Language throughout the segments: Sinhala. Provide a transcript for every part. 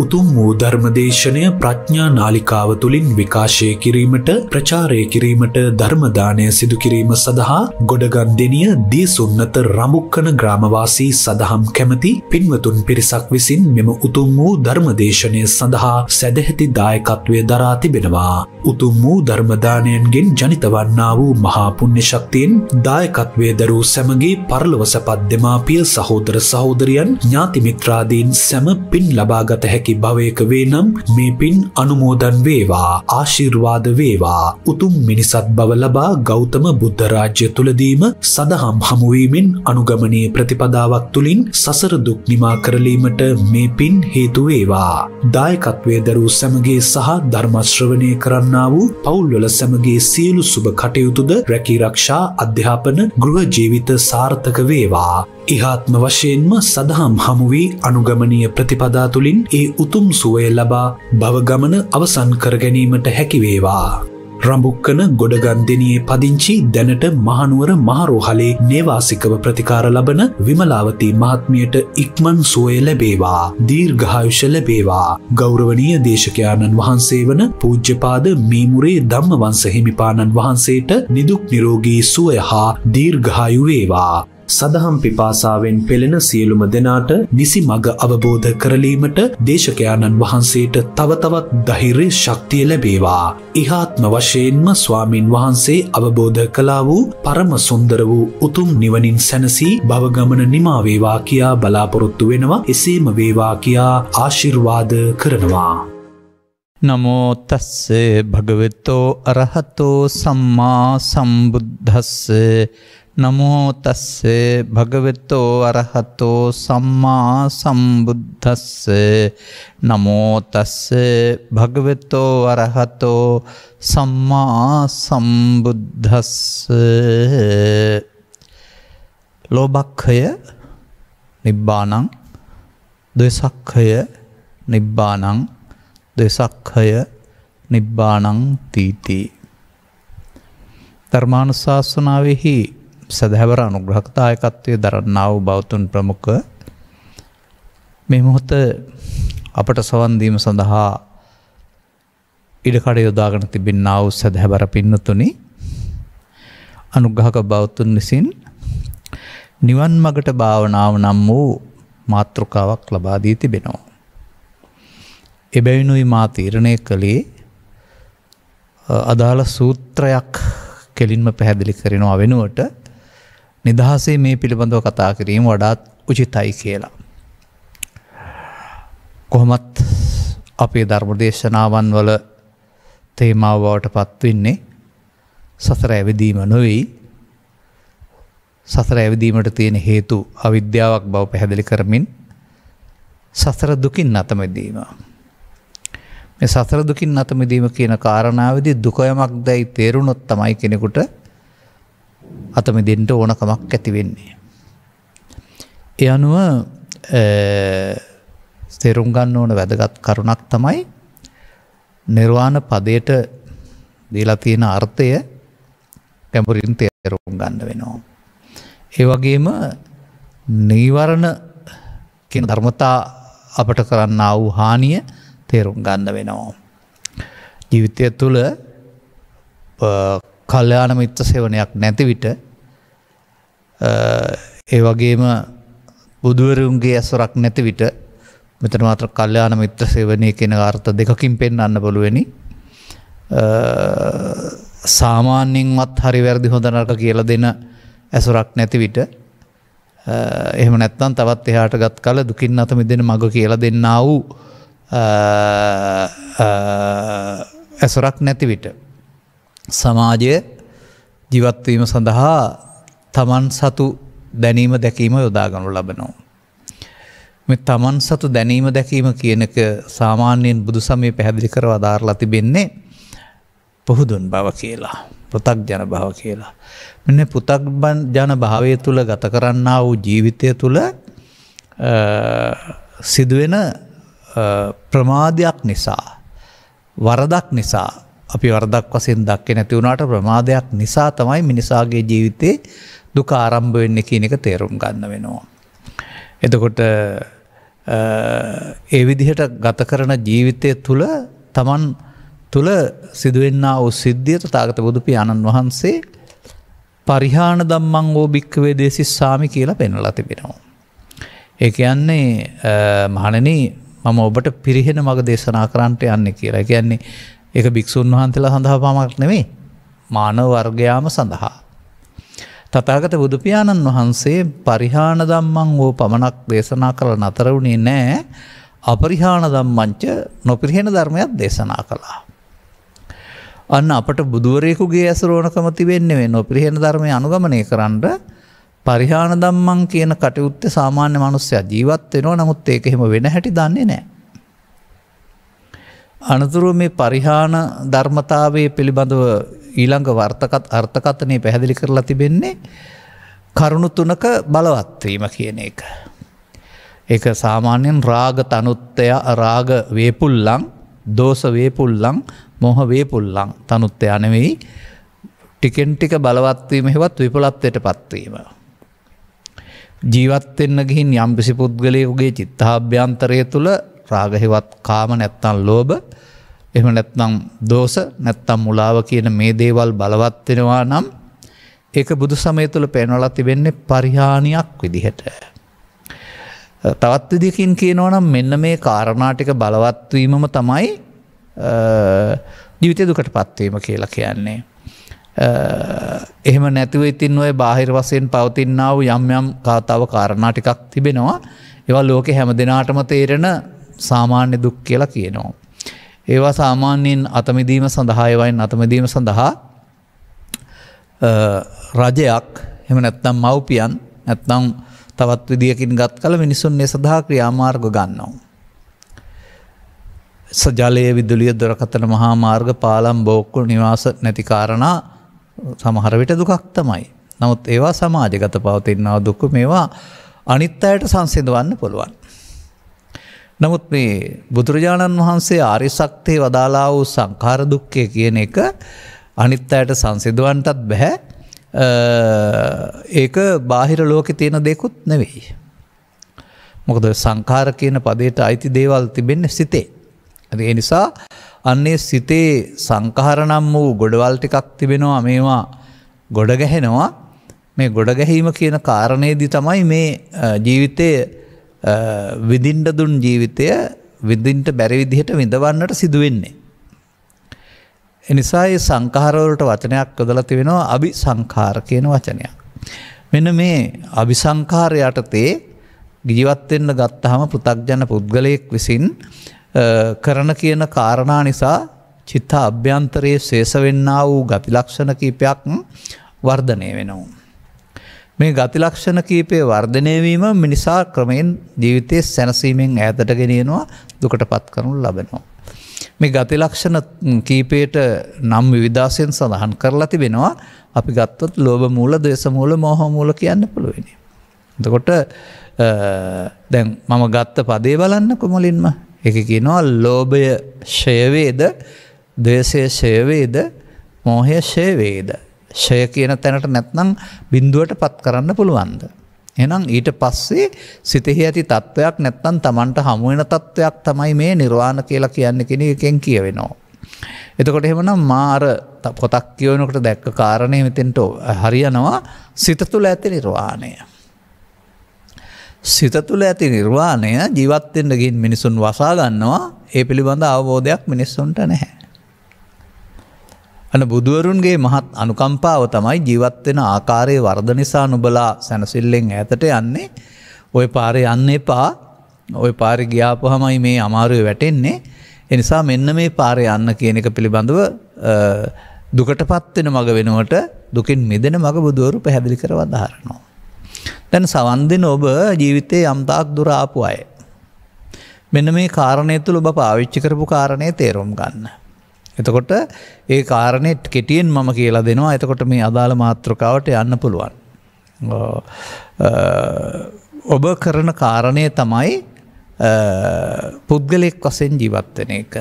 උතුම් වූ ධර්මදේශනය ප්‍රඥා නාලිකාව තුළින් විකාශය කිරීමට ප්‍රචාරය කිරීමට ධර්මදානය සිදුකිරීම සඳහා ගොඩගන්දෙනිය දියසුන්නත රමුක්කන ග්‍රාමවාසී සදහම් කැමති පින්වතුන් පිරිසක් විසින් මෙම උතුම් වූ ධර්මදේශනය සඳහා සැදැහැති දායකත්වය දරා තිබෙනවා. උතුම් වූ ධර්මදානයන්ගෙන් ජනිතවන්නා වූ මහාපුුණ්‍ය ශක්තියෙන් දායකත්වය දරූ සැමගේ පරලවසපත් දෙමාපිය සහෝදර සහෝදරියන් ඥාතිමිත්‍රාදීන් සැම පින් ලබාගත හැකි හැකි භවයක වේ නම් මේ පින් අනුමෝදන් වේවා ආශිර්වාද වේවා උතුම් මිනිසත් බව ලබා ගෞතම බුද්ධ රාජ්‍ය තුලදීම සදහම් හමුවීමෙන් අනුගමනය ප්‍රතිපදාවක් තුළින් සසර දුක් නිමා කරලීමට මේ පින් හේතු වේවා දායකත්වයේ දරූ සමගේ සහ ධර්මශ්‍රවණය කරන්නා වූ පවුල්වල සමගේ සියලු සුබ කටයුතුද රැකී රක්ෂා අධ්‍යාපන ගෘහ ජීවිත සාර්ථක වේවා ඉහාත්ම වශයෙන්ම සදහම් හමුුවී අනුගමනීය ප්‍රතිපදා තුළින් ඒ උතුම් සුවය ලබා භවගමන අවසන් කරගැනීමට හැකිවේවා. රඹුක්කන ගොඩගන්දනයේ පදිංචි දැනට මහනුවර මහරෝහලේ නේවාසිකව ප්‍රතිකාර ලබන විමලාවති මහත්මියට ඉක්මන් සුවය ලැබේවා දීර්ඝායුෂ ලැබේවා ගෞරවනීය දේශකයාණන් වහන්සේ වන පූජ්‍යපාද මීමුරේ ධම්මවංශ හිමිපාණන් වහන්සේට නිදුක් නිරෝගී සුවය හා දීර්ඝායු වේවා සදහම් පිපාසාවෙන් පෙළෙන සියලුම දෙනාට නිසි මඟ අවබෝධ කරලීමට දේශකයාණන් වහන්සේට තවතවත් දහිරේ ශක්තිය ලැබේවා. ඉහාත්ම වශයෙන්ම ස්වාමීන් වහන්සේ අවබෝධ කලා වූ පරම සුන්දර වූ උතුම් නිවනින් සැනසී භවගමන නිමාවේවා කියා බලාපොරොත්තු වෙනවා එසේම වේවා කියා ආශිර්වාද කරනවා. නමෝතස්ස භගවෙතෝ අරහතෝ සම්මා සම්බුද්ධස්ස නමෝ තස්ස භගවතෝ අරහතෝ සම්මා සම්බුද්දස්ස නමෝ තස්ස භගවතෝ අරහතෝ සම්මා සම්බුද්දස්ස ලෝභක්ඛය නිබ්බාණං ද්වේසක්ඛය නිබ්බාණං ද්වේසක්ඛය නිබ්බාණං තීති ධර්මානුශාසනාවෙහි සැදැහැවර අනුග්‍රහකතායකත්වය දරන්නාව බෞතුන් ප්‍රමුඛ මේ මොහොත අපට සවන්දීම සඳහා ඉඩකඩ යොදාගන තිබෙන්න්නාව සැදැහැබර පින්නතුනි අනුග්‍රහක බෞතුන් විසින් නිවන් මගට භාවනාව නම් වූ මාතෘකාවක් ලබාදී තිබෙනවා. එබැවිනුයි මා තීරණය කළේ අදාළ සූත්‍රයක් කෙලින්ම පැහැදිලි කරනවා වෙනුවට නිදහසේ මේ පිළිබඳව කතා කිරීම වඩාත් උචිතයි කියලා. කොහොමත් අපේ ධර්මදේශනාවන් වල තේමාව බවට පත්වෙන්නේ සතර ඇවිදීම නොවෙයි සතර ඇවිදීමට තියෙන හේතු අවිද්‍යාවක් බව පැහැදිලි කරමින් සතර දුකින් අතමැදීම. මේ සතර දුකින් අතමැදීම කියන කාරණාවදි දුකයමක් දැයි තේරුණොත් තමයි කෙනෙකුට අතම දෙන්ට ඕනකමක් ඇතිවෙන්නේ. එ අනුව තෙරුම් ගන්න ඕන වැදගත් කරුණක් තමයි නිර්වාණ පදයට දීලා තියෙන අර්ථය කැඹුරින් තේරුම් ගන්න වෙනවා. ඒ වගේම නීවරණ කියන ධර්මතා අපට කරන්න වූ හානිය තේරුම් ගන්න වෙනවා. ජීවිතය තුළ කල්්‍යයාන මිත්‍ර සෙවනයක් නැතිවිට ඒ වගේම බුදුවරුන්ගේ ඇසොරක් නැතිවිට මෙතන මාත්‍ර කල්්‍යයාන මිත්‍ර සෙවනය කෙන අර්ථ දෙකකින් පෙන්න්න බලුවනි සාමාන්‍යෙන්වත් හරි වැරදි හොඳනර්ක කියල දෙන ඇසුරක් නැතිවිට එහම නැත්තන් තවත් එහාට ගත් කල දුකින් අතම දෙන මඟ කියල දෙන්නා වූ ඇසුරක් නැතිවිට සමාජය ජීවත්වීම සඳහා තමන් සතු දැනීම දැකීම යොදාගනු ලබනවා. මෙ තමන් සතු දැනීම දැකීම කියනක සාමාන්‍යයෙන් බුදු සමය පැහැදිලි කර වදාරලා තිබෙන්නේ පුහුදුන් බව කියලා පෘතක් ජන භාව කියලා. මෙන්න පුතක් ජන භාවය තුළ ගත කරන්න වූ ජීවිතය තුළ සිදුවෙන ප්‍රමාධයක් නිසා වරදක් නිසා අපි වරදක් වසෙන් දක්කෙ නැති වුණට ප්‍රමාදයක් නිසා තමයි මිනිසාගේ ජීවිතේ දුක ආරම්භ වෙන්න කියන එක තේරුම් ගන්න වෙනවා. එතකොට ඒ විදිහට ගත කරන ජීවිතය තුළ තමන් තුළ සිදුවෙන්න්න ඔ සිද්ධියට තාගත බුදුපි ආණන් වහන්සේ පරිහාන දම්මං ෝ භික්කවේ දේසිස් සාමි කියලා පෙනලා තිබෙනවා. ඒක යන්නේ මහණන මම ඔබට පිරිහෙන මග දේශනා කරන්ට යන්න කියලා කියන්නේ එක භික්‍ෂූන් වහන්තලා සඳහා පමක් නෙවේ මානව වර්ගයාම සඳහා. තතාගත බුදුපාණන් වහන්සේ පරිහාන දම්මං වූ පමණක් දේශනා කළ නතර වුණේ නෑ අපරිහාන දම්මංච නොපිරිහෙන ධර්මයක් දේශනා කළා. අන්න අපට බුදුවරයෙකුගේ ඇසරෝණකම තිබෙන්නේ නොපිරිහෙන ධර්මය අනුගමනය කරන්න පරිහාන දම්මන් කියන කටයුත්ත සාමාන්‍ය මනුස්්‍ය ජීවත් වෙනවා නමුත් ඒක එහෙම වෙන හැටි දන්නේ නෑ. අනතුරුව මේ පරිහාන ධර්මතාවය පිළිබඳව ඊළඟ වර්තකත් අර්ථකථනය පැහැදිලි කරලා තිබෙන්නේ කරුණු තුනක බලවත්වීම කියන එක. ඒ සාමාන්‍යයෙන් රාග තනුත්තය රාග වේපුල්ලං දෝස වේපුල්ලං මොහ වේපුල්ලං තනුත්තය අනෙවෙයි ටිකෙන් ටික බලවත්වීම හෙවත් විපලත්වයට පත්වීම. ජීවත්වෙන්න ගිහින් යම්පිසි පුද්ගලයකුගේ චිත්තාභ්‍යන්තරය තුළ රාග හෙවත් කාම නැත්තම් ලෝභ එහෙම නැත්නම් දෝෂ නැත්තම් මුලාව කියන මේ දේවල් බලවත් වෙනවා නම් ඒක බුදු සමය තුළ පෙන්වලා තිබෙන්නේ පරිහානියක් විදිහට. තවත් විදිකින් කියනවා නම් මෙන්න මේ කාරණාටික බලවත්වීමම තමයි ජීවිතය දුකට පත්වීම කියලා කියන්නේ. එහෙම නැතිව ඉතින් ඔය බාහිර වසයෙන් පවතින්නාව යම් යම් කාතාව කාරණාටිකක් තිබෙනවා. ඒවල් ලෝකෙ හැම දෙනාටම තේරෙන සාමාන්‍ය දුක් කියලා කියනවා. ඒවා සාමාන්‍යයෙන් අතමිදීම සඳහායවයින් අතමදීම සඳහා රජයක් හෙම නැත්නම් මව්පියන් ඇත්නම් තවත් විදිියකින් ගත් කළ මිනිසුන්නේ සඳහා ක්‍රියාමාර්ග ගන්නවා. සජලය විදුලිය දොරකතන මහා මාර්ග පාලම් බෝක්කුල් නිවාස නැතිකාරණා සමහරවිට දුකක් තමයි. නමුත් ඒවා සමාජගත පවතින්නාව දුක්කු මේවා අනිත් අයට සංසිඳවන්න පුළුවන්. නමුත් මේ බුදුරජාණන් වහන්සේ ආරිසක්තය වදාලා වූ සංකාර දුක්කය කියන එක අනිත් අයට සංසිදුවන්ටත් බැහැ ඒක බාහිර ලෝකෙ තියෙන දෙකුත් නෙවෙයි. මොකද සංකාර කියන පදයට අයිති දේවල් තිබෙන්න සිතේ. ඇති ඒ නිසා අන්නේ සිතේ සංකහරනම් වූ ගොඩවල් ටිකක් තිබෙනවා මේවා ගොඩගැහෙනවා මේ ගොඩගැහීම කියන කාරණයේදී තමයි මේ ජීවිතය විඳින්ට දුන් ජීවිතය විඳින්ට බැරිවිදිහට විඳවන්නට සිදුවෙන්නේ. එනිසා ඒ සංකාරවලට වචනයක් යොදලති වෙනවා අභි සංකාර කියන වචනයක්. මෙන මේ අභිසංකාර යටතේ ගිජිවත්වෙන්න ගත්තහම පෘතක්ජන පුද්ගලයෙක් විසින් කරන කියන කාරණා නිසා චිත්තා අභ්‍යන්තරයේ ශේෂවෙන්න වූ ගතිලක්ෂණ කීපයක් වර්ධනය වෙනවුන්. මේ ගතිලක්ෂණ කීපය වර්ධනයවීම මිනිසා ක්‍රමයෙන් ජීවිතය සැනසීමෙන් ඇතට ගෙනියෙනවා දුකට පත් කරනු ලබෙනවා. මේ ගතිලක්ෂණ කීපයට නම් විදශයෙන් සඳහන් කරලා තිබෙනවා අපි ගත්තොත් ලෝබ මූල දේශමූල මෝහමූල කියන්න පුළුවනි. දකොට දැන් මම ගත්ත පදේ බලන්න කොමලින්ම එක කියනවා ලෝභය ෂයවේද දේශය ෂයවේද මෝහය ෂයවේද ෂය කියන තැනට නැත්නම් බින්දුවට පත් කරන්න පුළුවන්ද. එනම් ඊට පස්සේ සිතෙහි ඇති තත්ත්වයක් නැත්තන් තමන්ට හමුවෙන තත්ත්වයක් තමයි මේ නිර්වාණ කියලා කියන්න කෙන එකෙන් කියවෙනවා. එතකොට එෙමනම් මාර පොතක් කියවනකට දැක්ක කාරණය මෙතෙන්ට හරියනවා සිත තුළ ඇති නිර්වාණය. සිත තුළ ඇති නිර්වාණය ජීවත්තෙන්ට ගින් මිනිසුන් වසා ගන්නවා ඒ පිළිබඳ අවබෝධයක් මිනිස්සුන්ට නැහැ. ඇන බුදුවරුන්ගේ මහත් අනුකම්පාව තමයි ජීවත්වෙන ආකාරය වර්ධ නිසා නුබලා සැනසිල්ලෙන් ඇතට යන්නේ ඔය පාරය යන්නේ පා ඔය පාරි ග්‍යාපහමයි මේ අමාරුව වැටෙන්නේ එනිසා මෙන්න මේ පාරය යන්න කියන එක පිළිබඳව දුකට පත්වෙන මඟ වෙනුවට දුකින් මෙදෙන මඟ බුදුවරු පැහැදිලි කර වදාරනවා. තැන් සවන්දින ඔබ ජීවිතයේ යම්තාක් දුරාපු අය. මෙන්න මේ කාරණය තුළ ඔබ පාවිච්චි කරපු කාරණය තේරුම් ගන්න. එතකොට ඒ කාරණෙට් කෙටියෙන් මම කියලා දෙනවා එතකොට මේ අදාළ මාතෘකාවට යන්න පුළුවන්. ඔබ කරන කාරණය තමයි පුද්ගලෙක් වසෙන් ජීවත්වන එක.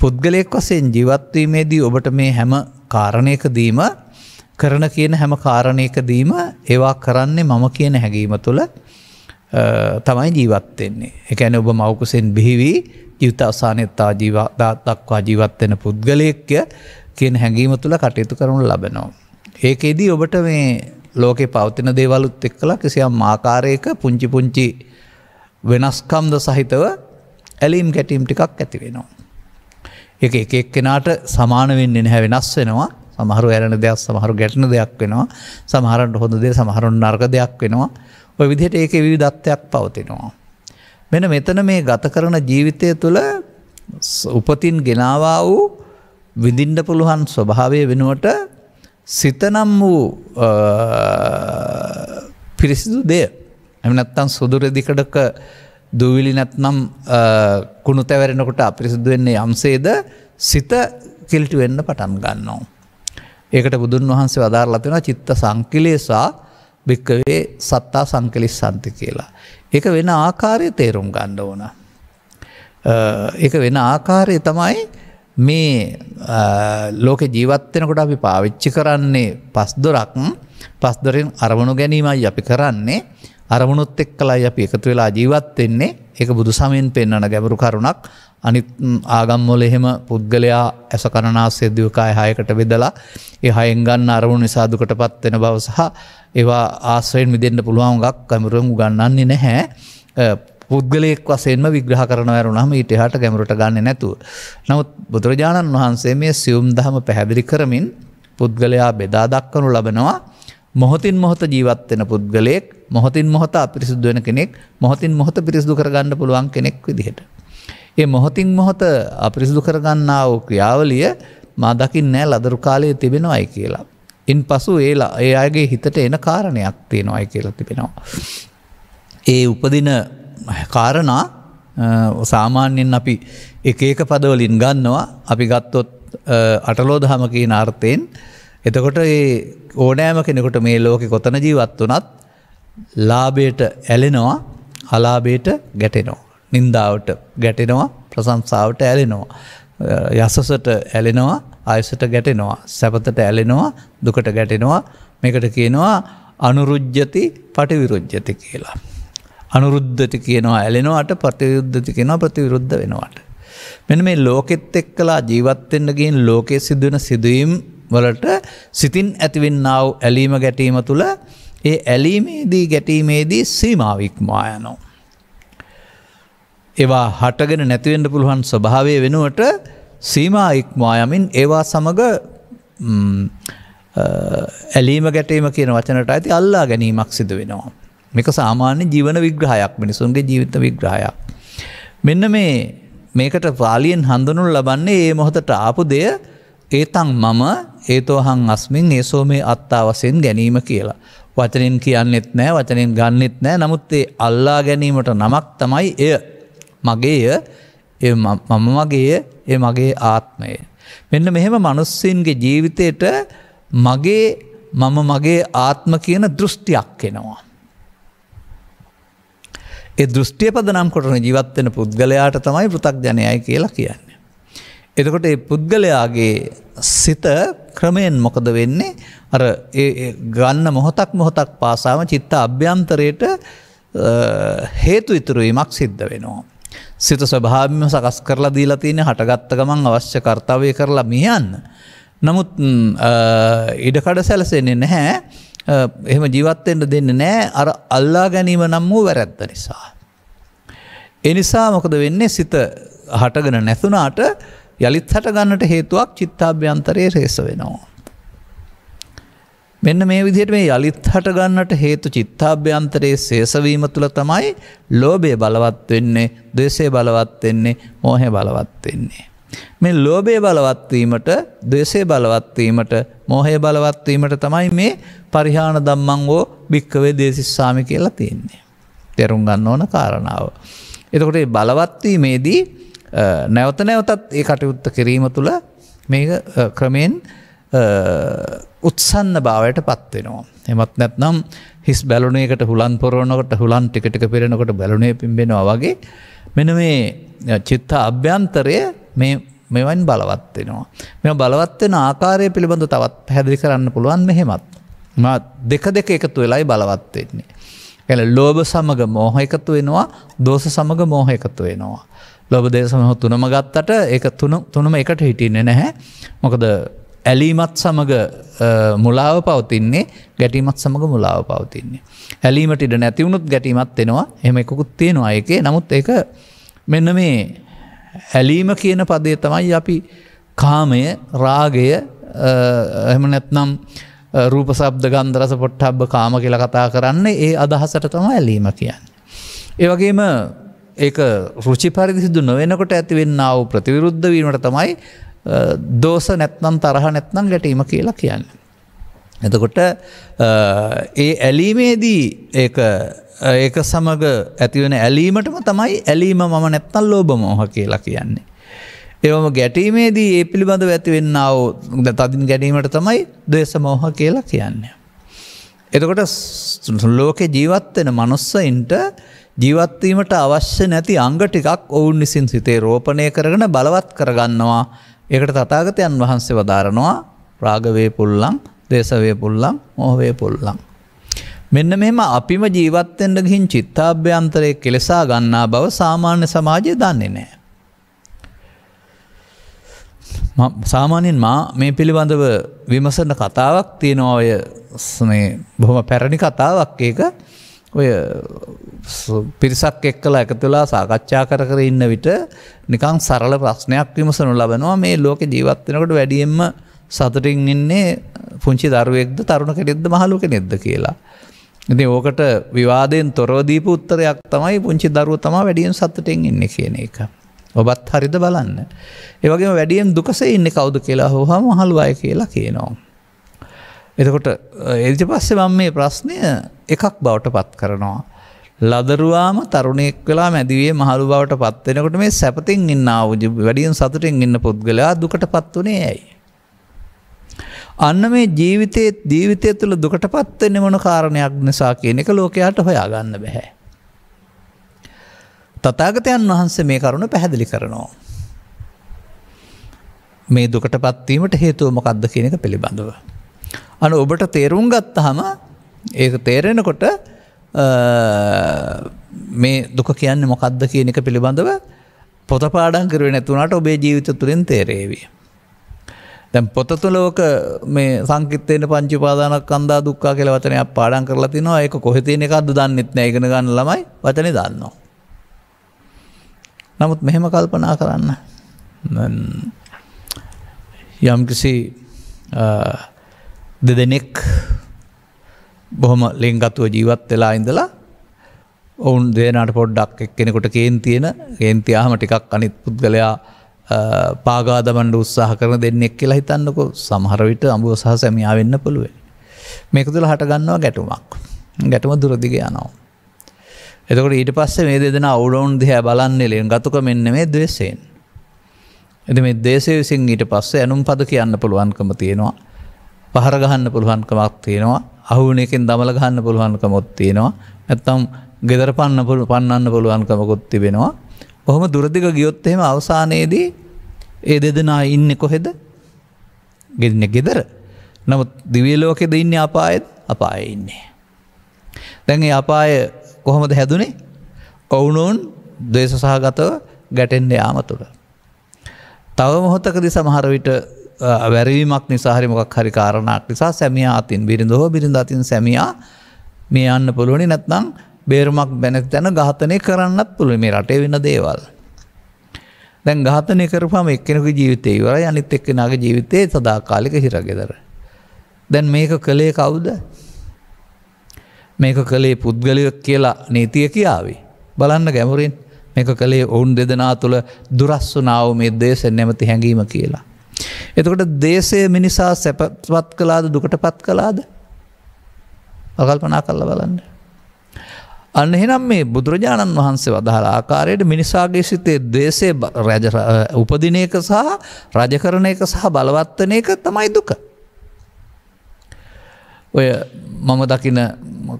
පුද්ගලයෙක් වසෙන් ජීවත්වීමේදී ඔබට මේ හැම කාරණයකදීම කරන කියන හැම කාරණයකදීම ඒවා කරන්නේ මම කියන හැඟීම තුළ තමයි ජීවත්වෙන්නේ. එකැන ඔබ මවකුසෙන් බිහිවී ජීවිත අසානත්තා ජීවදාත්දක්වා ජීවත්වෙන පුද්ගලයක්ය කියන හැඟීම තුළ කටයුතු කරනු ලබනවා. ඒකෙදී ඔබට මේ ලෝකෙ පවතින දේවලුත් එක්කලා කිසියම් මාකාරයක පුංචි පුංචි වෙනස්කම්ද සහිතව ඇලීම් ගැටීම් ටිකක් ඇති වෙනවා. එක එක එක්කෙනාට සමාන වෙන්නේ නැහැ වෙනස් වෙනවා සමහරු ඇරණ දෙයක් සමහරු ගැටන දෙයක් වෙනවා සමහරන්ට හොඳ දේ සමහරුන් නර්ග දෙයක් වෙනවා ඔය විදිහට ඒක විවිධත්වයක් පවතිනවා. මෙන මෙතන මේ ගත කරන ජීවිතය තුළ උපතින් ගෙනවා වූ විඳින්ඩ පුළුවන් ස්වභාවය වෙනුවට සිතනම් වූ පිරිසිදු දේ එමනත්තන් සුදුරදිකටක දවිලි නැත්නම් කුණු තැවැරෙනකොට අපිරිසිදු වෙන්නේ යම්සේද සිත කිල්ටි වෙන්න පටන් ගන්නවා. ඒකට බුදුන් වහන්සේ වදාරලතිෙන චිත්ත සංකිලේසා භික්කවේ සත්තා සංකලිස් සන්ති කියලා. එක වෙන ආකාරය තේරුම් ගණ්ඩ ඕන. එක වෙන ආකාරය තමයි මේ ලෝක ජීවත්වෙනකොට අපි පාවිච්චි කරන්නේ පස්දොරක් පස්දොරෙන් අරමුණු ගැනීමයි අපි කරන්නේ අරමුණුත් එක් කලා අපි එකතු වෙලා ජීවත්වෙන්නේ එක බුදු සමයෙන් පෙන්න්නන ගැබරු කරුණක් අනිත් ආගම්මොල එහෙම පුද්ගලයා ඇස කරනා සෙදදුවකාය හයකට වෙදලා ඒ හයංගන්න අරවුණ නිසාදුකට පත්වෙන බව සහ ඒවා ආශ්‍රයෙන් විදෙන්න්න පුළුවන් ගක් කැමරුවම් ගන්නන්නේ නැහැ පුද්ගලෙක් වසෙන්ම විග්‍රහ කරනවරුනහම ඉටහට ගැමරට ගන්න නැතුව. නමුත් බුදුරජාණන් වහන්සේ මේ සියුම් දහම පැහැදිලි කරමින් පුද්ගලයා බෙදා දක්වනු ලබනවා මොහොතින් මොහොත ජීවත්වෙන පුද්ගලයෙක් මොහොතින් මොහොත අපිරිසිදුවෙන කෙනෙක් මොහොතින් මොහොත පිරිසිදු කරගන්න පුළුවන් කෙනෙක් විදිහට. ඒ මොහොතින් මොහොත අපිරිසිදු කරගන්නා වූ ක්‍රියාවලිය මා දකිින් නෑ ලදරු කාලය තිබෙනවයි කියලා. ඉන් පසු ඒලා ඒ අයගේ හිතට එන කාරණයක් තියෙනවයි කියලා තිබෙනවා. ඒ උපදින කාරණා සාමාන්‍යෙන් අපි එක ඒක පදවලින් ගන්නවා අපි ගත්තොත් අටලෝදහම කියන අර්ථයෙන් එතකොට ඒ ඕනෑම කෙනෙකුට මේ ලෝකෙ කොතන ජීවත් වනත් ලාබේට ඇලෙනවා අලාබේට ගැටෙනවා. නින්දාවට ගැටෙනවා ප්‍රසංසාාවට ඇලෙනවා. යසසට ඇලෙනවා අයසට ගැටෙනවා. සැපතට ඇලෙනවා දුකට ගැටෙනවා මේකට කියනවා අනුරුජ්ජති පටිවිරුජ්ජති කියලා. අනුරුද්ධති කියනවා ඇලෙනවාට ප්‍රතියුද්ධති කියෙනවා ප්‍රතිවිරුද්ධ වෙනවාට. මෙන මේ ලෝකෙත් එක්කලා ජීවත්වෙන්න්න ගින් ලෝකෙ සිදුවන සිදුවීම් වලට සිතින් ඇතිවෙන්නාව ඇලීම ගැටීම තුළ ඒ ඇලීමේදී ගැටීමේදී සීමාවික්මා යනවා. ඒවා හටගෙන නැතිවෙන්ඩ පුළුවන් ස්වභාවය වෙනුවට සීමා ඉක්මවා යමින් ඒවා සමඟ ඇලීම ගැටීම කියන වචනට ඇති අල්ලා ගැනීමක් සිද වෙනවා. මේක සාමාන්‍ය ජීවන විග්‍රහයක් මිනිසුන්ගේ ජීවිත විග්‍රහයක්. මෙන්න මේ මේකට පාලියෙන් හඳුනුල් ලබන්නේ ඒ මොහොතට ආපු දෙය ඒතං මම ඒතෝහං අස්මින් ඒසෝ මේ අත්තා වසයෙන් ගැනීම කියලා. වචනින් කියන්නෙත් නෑ වචනින් ගන්නෙත් නෑ නමුත් ඒ අල්ලා ගැනීමට නමක් තමයි එය මගේය මම මගේය ඒ මගේ ආත්මය. මෙන්න මෙහෙම මනුස්සයන්ගේ ජීවිතයට මගේ මම මගේ ආත්ම කියන දෘෂ්ටියක් එෙනවා. ඒ දෘෂ්ටිය පදනම් කොටන ජීවත්වෙන පුද්ගලයාට තමයි පෘතක් ජනයයි කියලා කියන්නේ. එතකොට ඒ පුද්ගලයාගේ සිත ක්‍රමයෙන් මොකද වෙන්නේ අර ගන්න මොහොතක් මොහොතක් පාසාම චිත්ත අභ්‍යන්තරයට හේතු ඉතුරුවීමක් සිද්ධ වෙනවා. සිත ස්වභාවිම සකස් කරලා දීලා තියෙන හටගත්ත ගමන් අවශ්‍ය කර්තාවය කරලා මියන්න. නමුත් ඉඩකඩ සැලසෙන්නේ නැහැ එහෙම ජීවත්තෙන්ට දෙන්න නෑ අර අල්ලා ගැනීම නම් වූ වැරැත්ත නිසා. එනිසා මොකද වෙන්නේ සිත හටගෙන නැතුනාට යළිත් හට ගන්නට හේතුවක් චිත්තාභ්‍යන්තරයේ රේස වෙනවා. මෙන්න මේ විදිහට මේ යළිත් හට ගන්නට හේතු චිත්තාභ්‍යන්තරයේ ශේෂවීම තුළ තමයි ලෝභය බලවත් වෙන්නේ, ද්වේෂය බලවත් වෙන්නේ, මෝහය බලවත් වෙන්නේ. මේ ලෝභය බලවත්වීමට, ද්වේෂය බලවත්වීමට, මෝහය බලවත්වීමට තමයි මේ පරිහාන ධම්මං ඕ භික්කවේ දේශිස්සාමි කියලා තියෙන්නේ. තේරුම් ගන්න ඕන කාරණාව. එතකොට මේ බලවත්වීමේදී නැවත නැවතත් ඒ කටයුත්ත කිරීම තුළ මේ ක්‍රමෙන් උත්සන්න භාවයට පත්වෙනවා. එමත් නැත්නම් හිස් බැලුණේකට හුලන් පොරෝණකට හුලන් ටිකටික පිරෙනකොට බැලුණේ පිම්බෙනවා වගේ මෙන මේ චිත්ත අභ්‍යන්තරය මේ මෙවන් බලවත්වෙනවා. මෙ බලවත්වෙන ආකාරය පිළිබඳ තවත් පැදිි කරන්න පුළුවන් මෙහෙමත්. දෙක දෙක එකතු වෙලායි බලවත්වෙන්නේ. එල ලෝභ සමග මෝහ එකතු වෙනවා දෝස සමග මෝහ එකතු වෙනවා. ලොබ දේශමහ තුනම ගත්තට ඒ තුනම එකට හිටින්නේ නැහැ. මොකද ඇලීමත් සමඟ මුලාව පවතින්නේ ගැටීමත් සමඟ මුලාව පවතින්නේ. ඇලීමට ඉඩ නැතිවුණුත් ගැටීමත් එෙනවා එම එකකුත් තියෙනවා එකේ නමුත් එක මෙන්න මේ ඇලීම කියන පදේ තමයි අපි කාමය රාගය එම නැත්නම් රූප සබ්ද ගන්දරස පොට්ටබ්බ කාම කියල කතා කරන්න ඒ අදහසට තම ඇලීම කියන්න. ඒවගේම ඒ රුචි පරිදිසිදු නොවෙනකොට ඇතිවෙන්නාව ප්‍රතිවිරුද්ධ වීමට තමයි දෝස නැත්නම් තරහ නැත්නම් ගැටීම කියලා කියන්න. එතකොට ඒ ඇලීමේදී ඒක සමඟ ඇතිවෙන ඇලීමටම තමයි ඇලීම මම නැත්තල් ලෝබ මෝහ කියලා කියන්නේ. එවම ගැටීමේදී ඒ පිළිබඳ ඇතිවෙන්නාව තදින් ගැනීමට තමයි දේශ මෝහ කියලා කියන්නේ. එතකොට ලෝකෙ ජීවත්වෙන මනුස්සයින්ට ජීවත්වීමට අවශ්‍ය නැති අංග ටිකක් ඔවුන් විසින් සිතේ රෝපණය කරගෙන බලවත් කරගන්නවා ඒකට තතාගතයන් වහන්සේ වදාරනවා රාගවේ පුල්ලං දේශවේ පුල්ලං මොහවේ පුල්ලං. මෙන්න මෙම අපිම ජීවත්තෙන්ට ගිහින් චිත්තාභ්‍යන්තරය කෙලෙසා ගන්නා බව සාමාන්‍ය සමාජය දන්නේ නෑ. සාමාන්‍යෙන් මා මේ පිළිබඳව විමසන කතාවක් තියෙනවා ඔය ස්නේ බොහොම පැරණි කතාවක් ඒක ඔය පිරිසක් එක්කල එකතුලා සාකච්ඡා කර කර ඉන්න විට නිකං සරල ප්‍රශ්නයක් විමසනු ලබනවා මේ ලෝක ජීවත්වෙනකට වැඩියෙන්ම සතුටින් ඉන්නේ පුංචි දරුවෙක්ද තරුණ කෙනෙක්ද මහලුක නෙද්ද කියලා. ඉති ඕකට විවාදයෙන් තොරෝදීප උත්තරයක් තමයි පුංචි දරුව තමා වැඩියෙන් සතටෙන් ඉන්න කියන එක. ඔබත් හරිද බලන්න. ඒවගේම වැඩියෙන් දුකසේ ඉන්න කවුද කියලා හෝ හම හල්වාය කියලා කියනවා. එතකොට එජ පස්සේ මම මේ ප්‍රශ්නය එකක් බවට පත් කරනවා. ලදරුවාම තරුණෙක් වෙලා මැදිවේ මහළු බවට පත්වෙනකොට මේ සැපතින් ඉන්න අවජ වැඩියෙන් සතුටින් ඉන්න පුද්ගලයා දුකට පත් වනේ ඇයි. අන්න මේ ජීවිතයේ ජීවිතය තුළ දුකට පත්වෙන්නේ මොන කාරණයක් නිසා කියන එක ලෝකයාට හොයාගන්න බැහැ. තතාගතයන් වහන්සේ මේ කරුණ පැහැදිලි කරනවා. මේ දුකට පත්වීමට හේතුව මොකක්ද කියන එක පිළිබඳව. අන ඔබට තේරුම් ගත්තහම ඒ තේරෙනකොට මේ දුක කියන්න මොකක්ද කියන එක පිළිබඳව පොත පාඩන් කරුව නැතුනට ඔබේ ජීවිත තුළින් තේරේවිය. දැම් පොතතුලෝක මේ සංකිතේන පංචිපාදානක් කන්දා දුක්කා කියල වචනයක් පාඩන් කරලා තිනවා ඒක කොහෙතින එකක්ද දන්නෙත් ඒගෙන ගන්න ළමයි වචන දන්නවා. නමුත් මෙහෙම කල්පනා කරන්න. යම්කිසි දෙදෙනෙක් බොහොම ලෙංගතුව ජීවත් වෙලා ඉඳලා ඔවුන් දේනට පොඩ්ඩක් එක් කෙනෙකොට කේන් තියෙන ඒන්තියාහම ටිකක් අනිත් පුද්ගලයා පාගාදමන්ඩ උත්සාහ කරන දෙන්නෙක් කියලා හිතන්නකො සමහරවිට අඹුව සහ සැමියා වෙන්න පුළුවේ. මේක තුළ හටගන්නවා ගැටුමක් ගැටම දුරදිග යනවා. එතකට ඊට පස්සේ මේ දෙදෙන අවුඩවුන් දිහ බලන්නේ ලෙන් ගතුක මෙන්න මේ දේශයෙන්. එද මේ දේශය විසින් ඊට පස්සේ ඇනුම් පද කියන්න පුළුවන්කම තියෙනවා පහර ගහන්න පුළුවන්කමක් තියෙනවා අහුන එකින් දමල ගහන්න පුළුවන්කමොත් තියෙනවා ඇත්තම් ගෙදර පන්න පුළු පන්නන්න පුළුවන්කමකොත් තිබෙනවා ඔහොම දුරදික ගියොත්තෙම අවසානයේදී ඒ දෙදෙනා ඉන්න කොහෙද ගෙන්න ගෙදර නමුත් දිවියලෝකෙද ඉන්න අපායත් අපාය ඉන්නේ. දැන් අපාය කොහොමද හැදුනේ ඔවුනෝන් දේශසාගතව ගැටෙන්න්නේ යාම තුළ. තව මොහොතකදි සමහරවිට වැරවීමක් නිසාහරි මොකක් හරි කාරණක් නිසා සැමියා අතින් බිරිඳ හෝ බිරිඳ අතින් සැමියා මේ අන්න පුළුවනි නැත්නම් බේරුමක් බැනක් තැන ගාතනය කරන්නත් පුළුව මේ රටේ වෙන දේවල්. දැන් ගාතනය කරපම එක්කෙනක ජීවිතය වර අනිත් එක්කෙනගේ ජීවිතයේ සදාකාලික හිරගෙදර. දැන් මේක කළේ කවුද මේක කළේ පුද්ගලයක් කියලා නීතිය කියාවේ. බලන්න ගැමුරින් මේක කළේ ඔවුන් දෙදනා තුළ දුරස්වනාව මේ දේශෙන් නැමති හැඟීම කියලා. එතකොට දේශය මිනිසා සැපත්වත් කලාද දුකට පත් කලාද අගල්පනා කල්ල බලන්න. අන්න එහෙනම් මේ බුදුරජාණන් වහන්සේ වදහල ආකාරයට මිනිසාගේ සිතේ දේශය උපදිනයක සහ රජකරණ එක සහ බලවත්තන එක තමයි දුක. ඔය මම දකින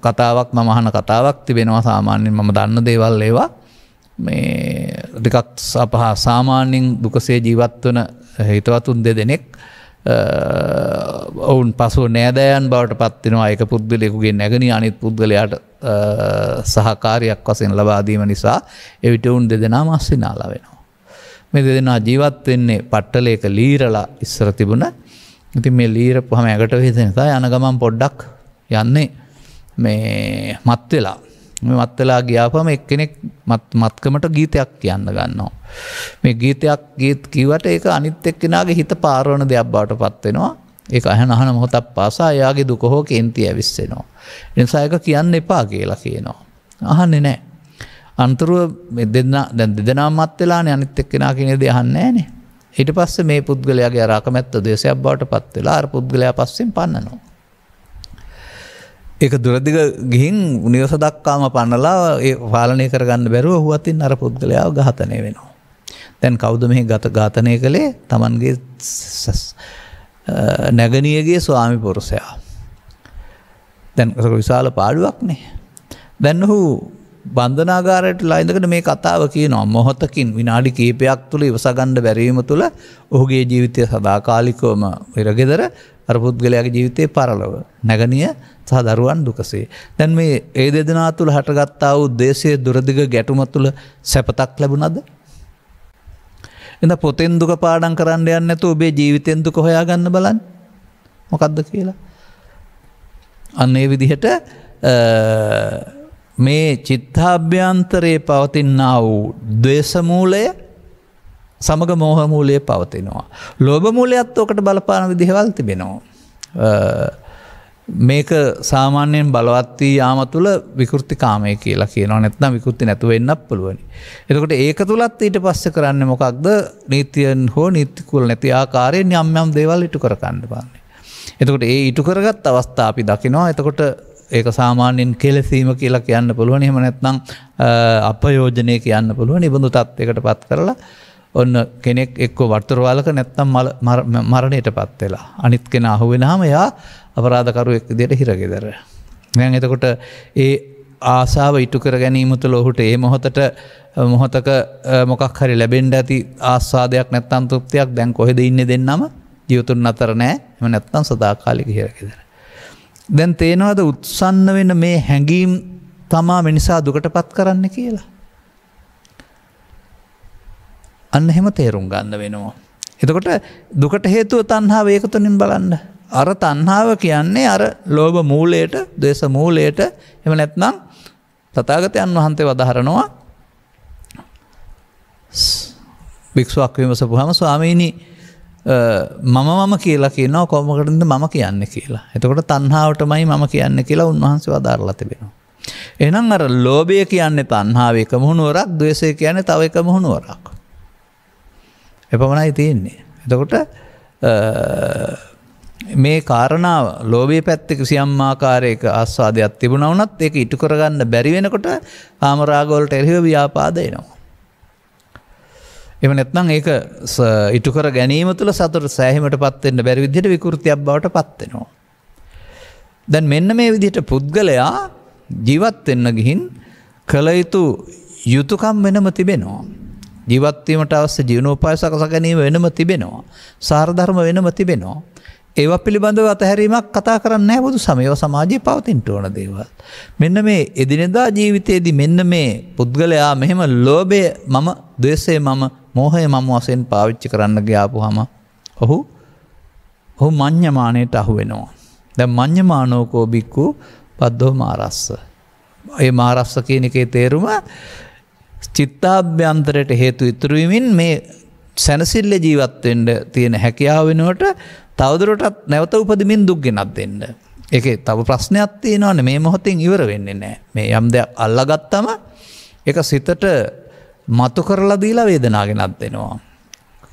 කතාවක් මමහන කතාවක් තිබෙනවා සාමාන්‍යෙන් මම දන්න දේවල් ඒවා මේ දෙකක් සපහ සාමාන්‍යෙන් දුකසේ ජීවත්වන හිතවතුන් දෙදෙනෙක් ඔවුන් පසු නෑදෑන් බවට පත්තිනවා අයක පුද්ගලෙකුගේ නැගනි අනිත් පුද්ගලයාට සහකාරයක් වසෙන් ලබාදීම නිසා එවිට ඔවුන් දෙදෙනා මස්සිනාලා වෙනවා. මේ දෙදෙනා ජීවත් වෙන්නේ පට්ටලයක ලීරලා ඉස්සර තිබුණ ඉති මේ ලීර පහම ඇකට වේදනිසා යන ගමන් පොඩ්ඩක් යන්නේ මේ මත් වෙලා මත් වෙලා ගියාපම එක්කෙනෙක් මත්කමට ගීතයක් කියන්න ගන්නවා. මේ ගීතයක් ගීත් කිවට ඒක අනිත් එක්කෙනගේ හිත පාරවණ දෙයක් බාට පත්වෙනවා ඒ අහ අහන මොහොතක් පාසා යාගේ දුකහෝ කෙන්ති ඇවිස්සෙනවා. එනිසා එක කියන්න එපා කියලා කියනවා. අහන්නේ නෑ. අන්තරුව දෙන්න දැන් දෙදනා මත් වෙලාන අනිත් එක්කෙනා කියනෙද අහන්නෑනේ. හිට පස්ස මේ පුද්ගලයාගේ රාකමැත්ත දේශයක් බවට පත්වෙලා අර පුද්ගලයා පස්සෙන් පන්නනවා. එක දුරදිග ගිහින් නිවස දක්කාම පන්නලා ඒ පාලනය කරගන්න බැරුව හුවතින් අර පුද්ගලයාව ඝාතනය වෙනවා. තැන් කෞුද මෙහි ගත ඝාතනය කළේ තමන්ගේ නැගනියගේ ස්වාමි පුරුසයා. දැන් විශාල පාඩුවක්නේ. දැන් ඔහු බන්ධනාගාරයට ලයිඳකට මේ කතාව කියනවා මොහොතකින් විනාඩි කීපයක් තුළ ඉවසගණ්ඩ බැරීම තුළ ඔහුගේ ජීවිතය සදාකාලිකෝම වෙරගෙදර අර පුද්ගලයාගේ ජීවිතය පරලව නැගනිය සහ දරුවන් දුකසේ. තැන් මේ ඒ දෙදනා තුළ හටගත්තා වූ දේශය දුරදිග ගැටුම තුළ සැපතක් ලැබුණද. එඳ පොතෙන් දුක පාඩන් කරන්න යන්න ඇතු ඔබේ ජීවිතයෙන් දුක හොයාගන්න බලන් මොකක්ද කියලා. අන්න ඒ විදිහට මේ චිත්තාභ්‍යන්තරයේ පවතින්නා වූ දේශමූලය සමග මෝහමූලයේ පවතිනවා. ලෝබමූලයත් ඕකට බලපාන විදිහවල් තිබෙනවා. මේක සාමාන්‍යයෙන් බලවත්වී යාම තුළ විකෘති කාමය කියලා කියනවා නැත්නම් විකෘති නැතු වෙන්නක් පුළුවනි. එතකොට ඒක තුළත් ඊට පස්ස කරන්න මොකක්ද නීතියන් හෝ නීතිකුල් නැති ආකාරයෙන් යම් යම් දේවල් ඉටු කරකන්න පාන්නේ. එතකොට ඒ ඉටු කරගත් අවස්ථාපි දකිනවා එතකොට ඒක සාමාන්‍යෙන් කෙලෙසීම කියලා කියන්න පුළුවන් එහෙම නැත්නම් අපයෝජනය කියන්න පුළුව නිබඳු තත්වයකට පත් කරලා ඔන්න කෙනෙක් එක්ක වර්තරවාලක නැත්තම් මරණයට පත් වෙලා අනිත් කෙන අහුවෙනහම යා අපරාධකරුවෙක් දෙයට හිරගෙදර. මෙ එතකොට ඒ ආසාාව ඉටු කර ගැනීම තුළ ඔහුට ඒ මොහොතට මොහොතක මොකක් හරි ලැබෙන්ඩ ඇති ආස්වාදයක් නැත්තන් තෘප්තියක් දැන් කොහෙද ඉන්න දෙන්නම ජියවතුන් අතර නෑ එම නැත්තම් සදාකාලික හිරගෙදර. දැන් තේනවාද උත්සන්න වෙන මේ හැඟීම් තමා මිනිසා දුකට පත් කරන්න කියලා. අන්න එහෙම තේරුම් ගන්න වෙනවා. එතකොට දුකට හේතුව තන්හා වේකතුනින් බලන්න. අර තන්හාාව කියන්නේ අර ලෝබ මූලයට දේශ මූලයට එම නැත්නම් තතාගතයන් වහන්සේ වදහරනවා භික්ෂුවක් විමසපුහම ස්වාමීණී මම මම කියලා කියනවා කොමකටින්ද මම කියන්න කියලා. එතකොට තන්හාාවටමයි මම කියන්න කියලා උන්වහන්ස වදාරලා තිබෙනවා. එනම් අර ලෝබය කියන්නේ තන්හාාව එක මුහුණුවරක් දවසය කියන තව එක මුහුණුවරක්. එපමණයි තියෙන්නේ. එතකොට මේ කාරණාව ලෝබේ පැත්තික සියම්මාකාරයක අස්වාදයක් තිබුණවනත් එක ඉටු කරගන්න බැරිවෙනකොට ආමරාගෝලට එරහිව ව්‍යාපාදයනවා. එම නැත්නම් ඒක ඉටු කර ගැනීම තුළ සතුර සෑහිමට පත්වෙන්න බැරි විදිහට විකෘතියක් බවට පත්වෙනවා. දැන් මෙන්න මේ විදිහට පුද්ගලයා ජීවත් වෙන්න ගිහින් කළයුතු යුතුකම් වෙනම තිබෙනවා. ජීවත්වීමට අවස්්‍ය ජීවනෝපාය සකස ගැනීම වෙනම තිබෙනවා. සාරධර්ම වෙනම තිබෙනවා. ඒව පිළිබඳව අතහැරීමක් කතා කරන්න බුදු සමයෝ සමාජය පවතින්ට ඕන දේවල්. මෙන්න මේ එදිනෙදා ජීවිතයේදි මෙන්න මේ පුද්ගලයා මෙහෙම ලෝබය මම දේශය මම මෝහය මම වසයෙන් පාවිච්චි කරන්න ග්‍යාපුහම ඔහු හු මං්්‍යමානයට අහුවෙනවා. දැ මං්්‍යමානෝකෝ බික්කු පද්දෝ මාරස්ස. ඒ මාරස්ස කියන එකේ තේරුම චිත්තාභ්‍යන්තරයට හේතු ඉතුරුවමින් මේ සැනසිල්ල ජීවත්වෙන්ට තියෙන හැකියාව වෙනුවට තවදුරටත් නැවත උපදමින් දුක් ගෙනත් දෙන්න. එක තව ප්‍රශ්නයක් තියෙනවන මේ මොහොතින් ඉවර වෙන්නේ නෑ මේ යම් දෙයක් අල්ලගත්තම එක සිතට මතු කරලා දීලා වේදනා ගෙනත් දෙෙනවා.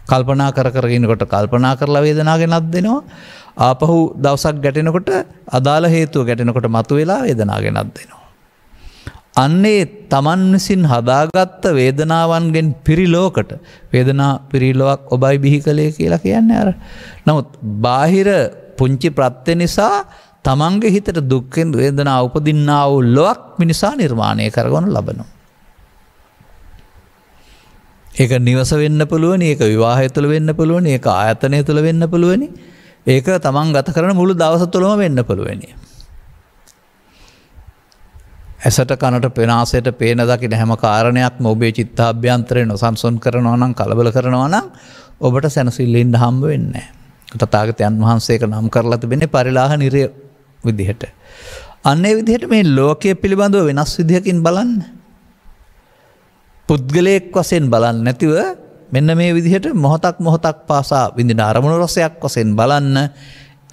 කල්පනා කරකරගෙනකොට කල්පනා කරලා වේදනා ගෙනත් දෙෙනවා ආපහු දවසක් ගැටෙනකොට අදාළ හේතුව ගැටෙනකොට මතු වෙලා වේදනා ගෙනත් දෙෙනවා. අන්නේ තමන් විසින් හදාගත්ත වේදනාවන්ගෙන් පිරිලෝකට වේදනා පිරිලොවක් ඔබයි බිහි කළේ කියලා කියන්න ඇර. නමුත් බාහිර පුංචි ප්‍රත්්‍ය නිසා තමන්ගේ හිතට දුක්කෙන් වේදනා උපදින්නාව ලොවක් මිනිසා නිර්මාණය කරගොන ලබනවා. ඒක නිවස වෙන්න පුළුවනි ඒක විවාහය තුළ වෙන්න පුළුවනි ඒ ආයතනය තුළ වෙන්න පුළුවනි ඒක තමන් ගත කරන මුළු දවස තුළම වෙන්න පුළුවනි. ඇසට කනට පෙනසයට පේන දකින හැම කාරණයක් ඔබේ චිත්තාභ්‍යන්තරය නොසන්සොන් කරනවා නම් කලබල කරනවා නම් ඔබට සැනසිල්ලින්ට හම්බ වෙන්න. තතාගතයන් වහන්සේක නම් කරලා තිබෙන පරිලාහ නිරය විදිහට. අන්නේ විදිහට මේ ලෝකය පිළිබඳව වෙනස් විදිහකින් බලන්න. පුද්ගලයෙක් වසයෙන් බලන්න නැතිව මෙන්න මේ විදිහට මොහොතක් මොහොතක් පාසා විඳින අරමුණු රොසයක් වසයෙන් බලන්න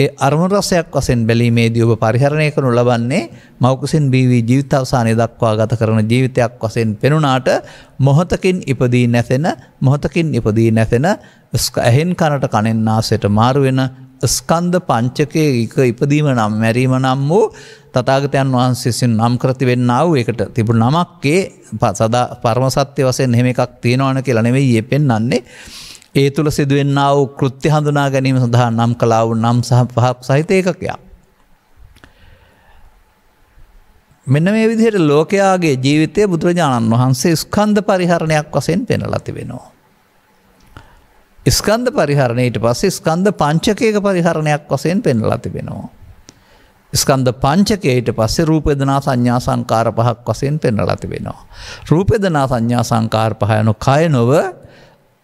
ඒ අර්මරසයක් වසෙන් බැලීමේදී ඔබ පරිහරණය කරනු ලබන්නේ මෞකුසින් බීවී ජීවිතවසානය දක්වා ගත කරන ජීවිතයක් වසෙන් පෙනුනාට මොහොතකින් ඉපදී නැසෙන මොහොතකින් ඉපදී නැසෙන ඇහෙන් කනට කණෙන් ආසයට මාරුවෙන ස්කන්ධ පංචකය එක ඉපදීම නම් මැරීම නම් වූ තතාගතයන් වහන්සේසින් නම් කරති වෙන්නාව එකට තිබුණ නමක්කේ පසදා පර්මසත්‍ය වසය නෙම එකක් තියෙනවාන කියලා නෙවෙයි ඒ පෙන්න්නන්නේ. ඒ තුළ සිදුවෙන්නාව කෘත්‍ය හඳුනා ගැනීම සඳහා නම් කලාව නම් සහ පහක් සහිත ඒකකයා. මෙන්න මේ විදිහට ලෝකයාගේ ජීවිතය බුදුරජාණන් වහන්සේ ස්කන්ධ පරිහරණයක් වසයෙන් පෙනලති වෙනවා. ස්කන්ධ පරිහරණයට පස්සේ ස්කන්ධ පංචකයක පරිහරණයක් වසයෙන් පෙන්ලා තිබෙනවා. ස්කන්ධ පංචකයට පස්සේ රූපෙදනා සංඥා සංකාර පහක් වසයෙන් පෙන්ලා තිබෙනවා. රූපෙදනා සංඥා සංකාර පහයනු කය නොව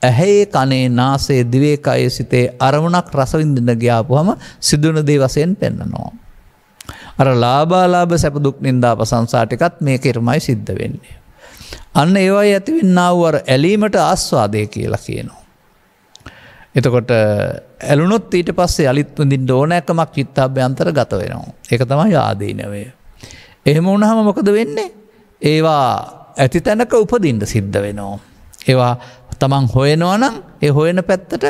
ඇහැයේ කනේ නාසේ දිවේකයේ සිතේ අරමුණක් රසවිඳින්න ග්‍යාපුහම සිදුවන දේ වසයෙන් පෙන්නනවා. අර ලාබාලාබ සැපදුක් නින්දා පසංසාටිකත් මේ කෙරමයි සිද්ධ වෙන්නේ. අන්න ඒවයි ඇතිවින්නාවර ඇලීමට ආස්වාදය කියලා කියනවා. එතකොට ඇලුනොත් ඊට පස්සේ අලිත්වඳින් ඕනෑකමක් චිත්තාභ්‍යන්තර ගත වෙනවා. එක තමයි ආදීනවය. එහෙම උනහම මොකද වෙන්නේ. ඒවා ඇති තැනක උපදින්ට සිද්ධ වෙනවා. ඒවා තමන් හොයනවා නම් ඒ හොයන පැත්තට